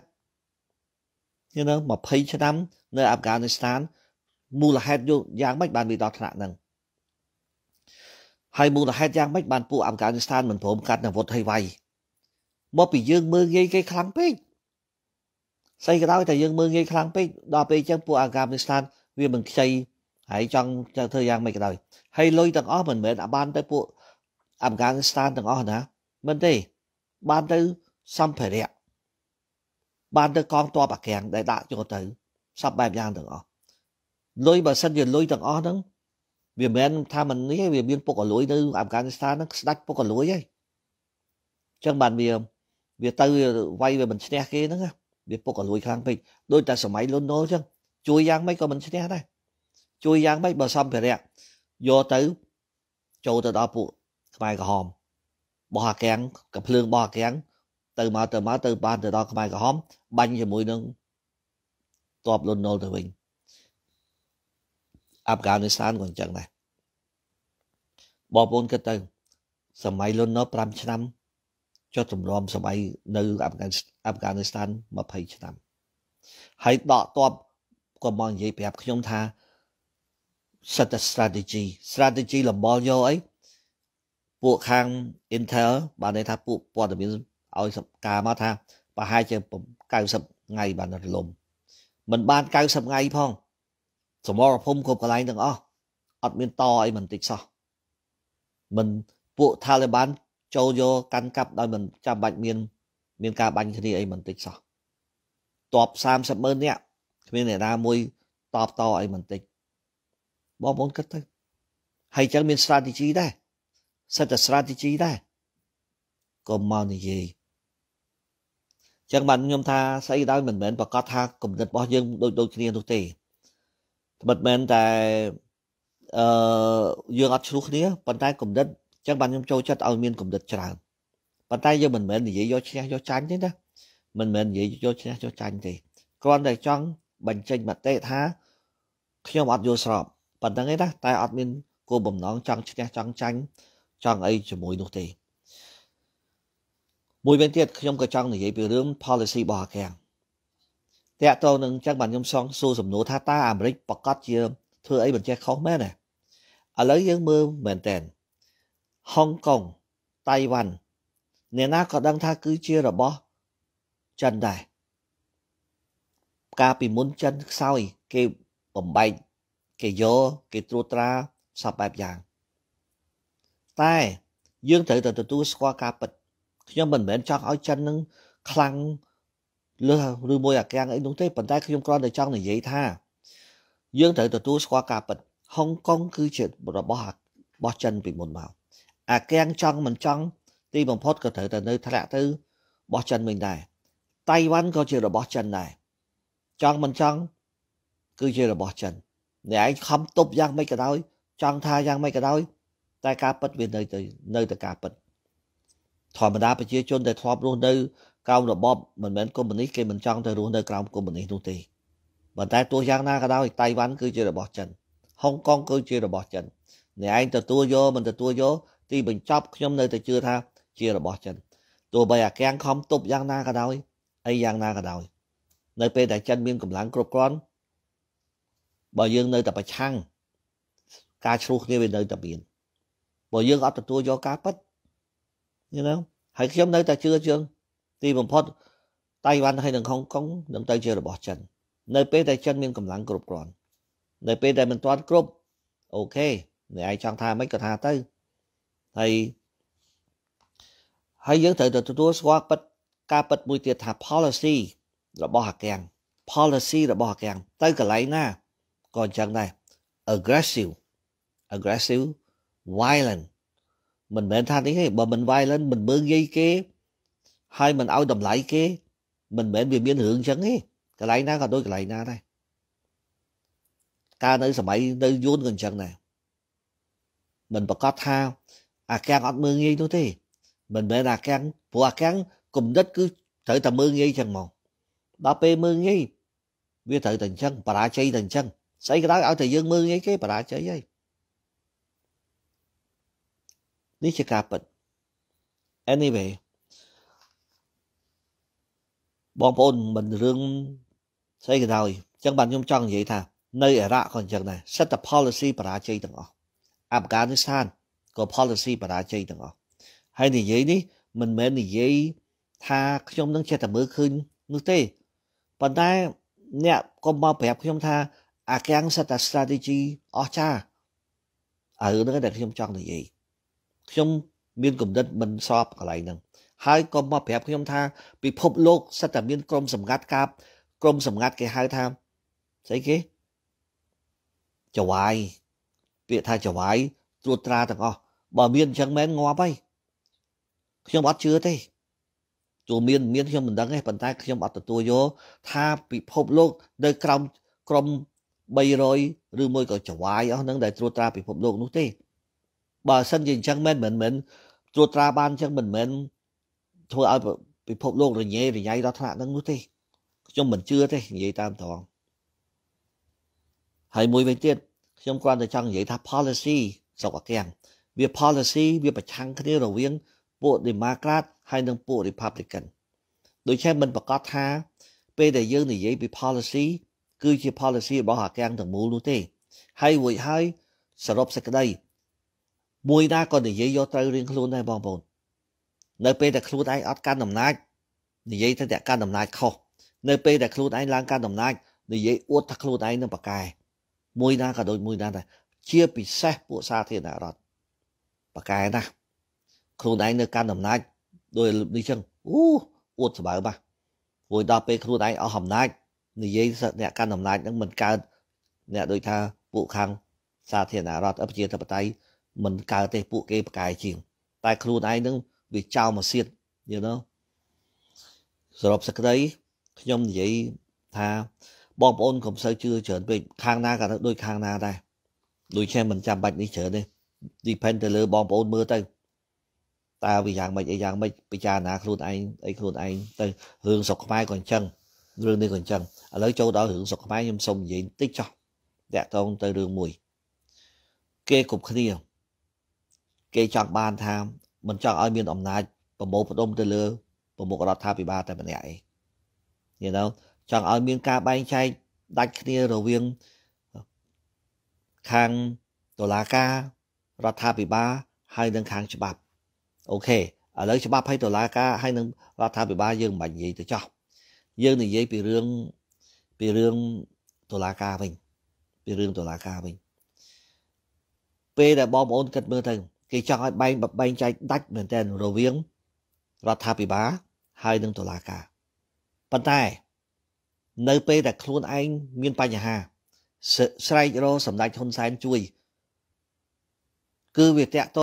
S1: យល់20ឆ្នាំនៅអាហ្វហ្គានីស្ថានមូលហេតុយកយ៉ាងម៉េចបានវាដល់ថ្នាក់ហ្នឹងហើយមូលហេតុយ៉ាងម៉េចបានពួកអាហ្វហ្គានីស្ថានមិនព្រមកាត់អាវុធហីវៃមកពីយើងមើលងាយគេខ្លាំងពេកស្អីក៏ដោយតែយើងមើលងាយខ្លាំងពេកដល់ពេលអញ្ចឹងពួកអាហ្វហ្គានីស្ថានវាមិនខ្ចីហើយចង់ចង់ធ្វើយ៉ាងម៉េចក៏ដោយហើយលុយទាំងអស់មិនមែនបានទៅពួកអាហ្វហ្គានីស្ថានទាំងអស់ណា មិនទេបានទៅសម្ភារៈបានទៅកងទ័ពអាកាំងដែលដាក់ចូលទៅសពបែបយ៉ាងទាំងអស់លុយបើសិនជាលុយទាំងអស់ហ្នឹងវាមិនមែនថាមិននេះវាមានពុករលួយនៅអាហ្វហ្គានីស្ថានហ្នឹងស្ដាច់ពុករលួយហើយអញ្ចឹងបានវាវាទៅវាយវាមិនឈ្នះគេហ្នឹងវាពុករលួយខ្លាំងពេកដូចតែសម័យលន់ណុលអញ្ចឹងជួយយ៉ាងម៉េចក៏មិនឈ្នះដែរជួយយ៉ាងម៉េចបើសម្ភារៈយកទៅចូលទៅដល់ពួកខ្មែរក្រហមបោះអាកាំងកភ្លើងបោះអាកាំងទៅមកទៅមកទៅបានទៅដល់ខ្មែរក្រហម បាញ់ជាមួយនឹងតបលន់ណុលទៅវិញអាហ្វហ្គានីស្ថានក៏អញ្ចឹងដែរបងប្អូនគិតទៅសម័យលន់ណុល5ឆ្នាំចុះទម្រាំសម័យនៅអាហ្វហ្គាអាហ្វហ្គានីស្ថាន20ឆ្នាំហើយដកតបក៏មកនិយាយប្រាប់ខ្ញុំថាសិតតែ strategy strategy របស់យកអីពួកខាង Intel បានន័យថាពួកព័ត៌មានឲ្យសកាមកថាប្រហែលជា90ថ្ងៃបានរលំមិនបាន90ថ្ងៃផងសមរភូមិគ្រប់កន្លែងទាំងអស់អត់មានតអីមិនតិចសោះមិនពួក Taliban ចូលយកកាន់កាប់ដោយមិនចាំបាច់មាន មានការបាញ់គ្នាអីមិនតិចសោះតប30ម៉ឺននាក់គ្មានអ្នកណាមួយតបតអីមិនតិចបងប្អូនគិតទៅហើយចឹងមាន strategy ដែរសិតតែ strategy ដែរកុំមកនិយាយចឹងបានខ្ញុំថាស្អីដែរមិនមែនប្រកាសថាគំនិតរបស់យើងដូចដូចគ្នានោះទេត្បិតមែនតែអឺយើងអត់ឆ្លោះគ្នាប៉ុន្តែគំនិតចឹងបានខ្ញុំចូលចិត្តឲ្យមានគំនិតច្រើនប៉ុន្តែយើងមិនមែននិយាយយកឈ្នះយកចាញ់ទេណាមិនមែននិយាយយកឈ្នះយកចាញ់ទេគ្រាន់តែចង់បញ្ចេញមតិថាខ្ញុំអត់យល់ស្របប៉ុណ្្នឹងឯណាតែអត់មានគោលបំណងចង់ឈ្នះចង់ចាញ់ចង់អីជាមួយនោះទេមួយវិញទៀតខ្ញុំក៏ចង់និយាយពីរឿង policy របស់អាកាំងតាក់ទងនឹងចឹងបានខ្ញុំសងសួរសំណួរថាតើអាមេរិកប្រកាសជា ធ្វើអីបញ្ជាខុសមែនទេឥឡូវយើងមើលមែនតែនហុងកុងតៃវ៉ាន់អ្នកណាក៏ដឹងថាគឺជារបស់ចិនដែរកាលពីមុនចិនខ្សោយគេបំបែកគេយកគេត្រួតត្រាសពបែបយ៉ាងតែយើងត្រូវតែទទួលស្គាល់ការពិតខ្ញុំមិនមែនចង់ឲ្យចិននឹងខ្លាំងលើឬមួយអាកាំងអីនោះទេប៉ុន្តែខ្ញុំគ្រាន់តែចង់និយាយថា យើងត្រូវទទួលស្គាល់ការពិត ហុងកុងគឺជារបស់របស់ចិនពីមុនមកអាកាំងចង់មិនចង់ទីបំផុតក៏ត្រូវតែនៅធ្លាក់ទៅរបស់ចិនវិញដែរតៃវ៉ាន់ក៏ជារបស់ចិនដែរចង់មិនចង់គឺជារបស់ចិនអ្នកឯងខំទប់យ៉ាងម៉េចក៏ដោយចង់ថាយ៉ាងម៉េចក៏ដោយតែការពិតវានៅទៅនៅតែការពិតធម្មតាប្រជាជនដែលធ្លាប់រស់នៅក្រោមរបបមិនមែនកុម្មុយនីសគេមិនចង់ទៅរស់នៅក្រោមកុម្មុយនីសនោះទេប៉ុន្តែទោះយ៉ាងណាក៏ដោយតៃវ៉ាន់គឺជារបស់ចិនហុងកុងគឺជារបស់ចិនអ្នកឯងទទួលយកមិនទទួលយកទីបញ្ចប់ខ្ញុំនៅតែជឿថា ជារបស់ចិនទោះបីអាកាំងខំទប់យ៉ាងណាក៏ដោយអីយ៉ាងណាក៏ដោយនៅពេលដែលចិនមានកម្លាំងគ្រប់គ្រាន់បើយើងនៅតែប្រឆាំងការឆ្លោះគ្នាវានៅតែមានបើយើងអត់ទទួលយកការពិតយល់ទេហើយខ្ញុំនៅតែជឿជាងទីបំផុតតៃវ៉ាន់ហើយនិងហុងកុងនឹងទៅជារបស់ចិននៅ ពេលដែលចិនមានកម្លាំងគ្រប់គ្រាន់នៅពេលដែលមិនទាន់គ្រប់អូខេអ្នកឯងចង់ថាម៉េចក៏ថាទៅហើយហើយយើងត្រូវទទួលស្គាល់ពិតការពិតមួយទៀតថា policy របស់អាកាំង policy របស់អាកាំងទៅកន្លែងណា Còn trang này aggressive, aggressive, violent. Mình bên tha tiếng ấy mà mình violent, mình bơn dây kia, hay mình ao đầm lại kia, mình bên vì biến hưởng chẳng ấy. Cái lại na còn tôi cái lại na đây Ca nơi sầm mày nơi vốn gần chẳng này. Mình bật có tha à càng ọt mưa nghi tôi thế. Mình bên là càng, bộ à càng cùng đất cứ thở tầm mưa nghi chẳng mòn ba bê mưa nghi, vì thở tình chân, và đã chay tình chân. ស្អីក៏ដោយឲ្យតែយើងមើលងាយគេបរាជ័យហើយនេះជាការពិត anyway បងប្អូនមិនរឿងស្អីក៏ដោយអញ្ចឹងបាទខ្ញុំចង់និយាយថា នៅអ៊ីរ៉ាក់ក៏អញ្ចឹងដែរសិតតែ policy បរាជ័យទាំងអស់អាហ្វហ្គានីស្ថានក៏ policy បរាជ័យទាំងអស់ហើយនិយាយនេះមិនមែននិយាយថាខ្ញុំនឹងចេះតែមើលឃើញនោះទេប៉ុន្តែអ្នកក៏មកប្រាប់ខ្ញុំថាអាកាំងសិតតែ strategy អស្ចារ្យអារឿងហ្នឹងដែលខ្ញុំចង់និយាយខ្ញុំមានគំនិតមិនស្របកន្លែងហ្នឹងហើយក៏មកប្រាប់ខ្ញុំថា ពិភពលោកសិតតែមានក្រុមសម្ងាត់កាប់ក្រុមសម្ងាត់គេហៅថាស្អីគេចវាយពាក្យថាចវាយត្រួតត្រាទាំងអស់បើមានអញ្ចឹងមែនងាប់ហើយខ្ញុំអត់ជឿទេទោះមានមានខ្ញុំមិនដឹងទេប៉ុន្តែ ខ្ញុំអត់ទទួលយកថាពិភពលោកនៅក្រោមក្រុម300ឬមួយក៏ចវាយអស់ហ្នឹងដែលត្រួតត្រាពិភពលោកនោះទេបើសិនជាអញ្ចឹងមិនមិនមិនត្រួតត្រាបានអញ្ចឹងមិនមិនធ្វើឲ្យពិភពលោករញ៉េរញ៉ៃដល់ថ្នាក់ហ្នឹងនោះទេខ្ញុំមិនជឿទេនិយាយតាមត្រង់ហើយមួយវិញទៀតខ្ញុំគ្រាន់តែចង់និយាយថា policy ស្រុកអាកាំងវា policy វាប្រឆាំងគ្នារវាង ពួក Democrat ហើយនិងពួក Republican ដូច្នេះមិនប្រកាសថា ពេលដែលយើងនិយាយពី policy គឺជា policy របស់អាកាំងទាំងមូលនោះទេហើយរួចហើយសរុបសេចក្តីមួយណាក៏និយាយយកត្រូវរៀងខ្លួនដែរបងប្អូននៅពេលដែលខ្លួនឯងអត់កាន់អំណាចនិយាយទៅតែកាន់អំណាចខុសនៅពេលដែលខ្លួនឯងឡើងកាន់អំណាចនិយាយអួតថាខ្លួនឯងនឹងប្រកែមួយណាក៏ដូចមួយណាដែរជាពិសេសពួកសាធារណរដ្ឋប្រកែណាស់ខ្លួនឯងនៅកាន់អំណាចដោយនេះចឹងអូអួតស្បើបាទរួចដល់ពេលខ្លួនឯងអស់អំណាចនិយាយអ្នកកាន់អំណាចនឹងមិនកើតអ្នកដូចថាពួកខាង សាធារណរដ្ឋប្រជាធិបតេយ្យមិនកើតទេពួកគេប្រកាយជាង តែខ្លួនឯងនឹងវាចោលមកសៀត you know សរុបសេចក្តីខ្ញុំនិយាយថាបងប្អូនកុំសូវជឿច្រើនពេកខាងណាក៏ដូចខាងណាដែរដូចជាមិនចាំបាច់នេះច្រើនទេ depend ទៅលើបងប្អូនមើលទៅតើវាយ៉ាងម៉េចអីយ៉ាងម៉េចពិចារណា ខ្លួនឯងអីខ្លួនឯងទៅរឿងស្រុកខ្មែរក៏អញ្ចឹងរឿងនេះក៏អញ្ចឹងឥឡូវចូលដល់រឿងស្រុកខ្មែរខ្ញុំសូមនិយាយបន្តិចចុះតាក់ទងទៅរឿងមួយគេគ្រប់គ្នាគេចង់បានថាមិនចង់ឲ្យមានអំណាចប្រមូលផ្ដុំទៅលើប្រមុខរដ្ឋាភិបាលតែម្នាក់ឯង you know ចង់ឲ្យមានការបែងចែកដាច់គ្នារវាងខាងតុលាការរដ្ឋាភិបាលហើយនិងខាងច្បាប់អូខេឥឡូវច្បាប់ហើយតុលាការហើយនឹងរដ្ឋាភិបាលយើងមិនបាច់និយាយទៅចោះយើងនិយាយពីរឿងពីរឿងតុលាការវិញ ពីរឿងតុលាការវិញ ពេលដែលបងប្អូនគិតមើលទៅគេចង់ឲ្យបែងបែងចែកដាច់មែនទែនរវាងរដ្ឋាភិបាលហើយនិងតុលាការប៉ុន្តែ នៅ ពេលដែលខ្លួនឯងមានបញ្ហាស្រែករសម្ដេចហ៊ុនសែនជួយ គឺវាតាក់ទ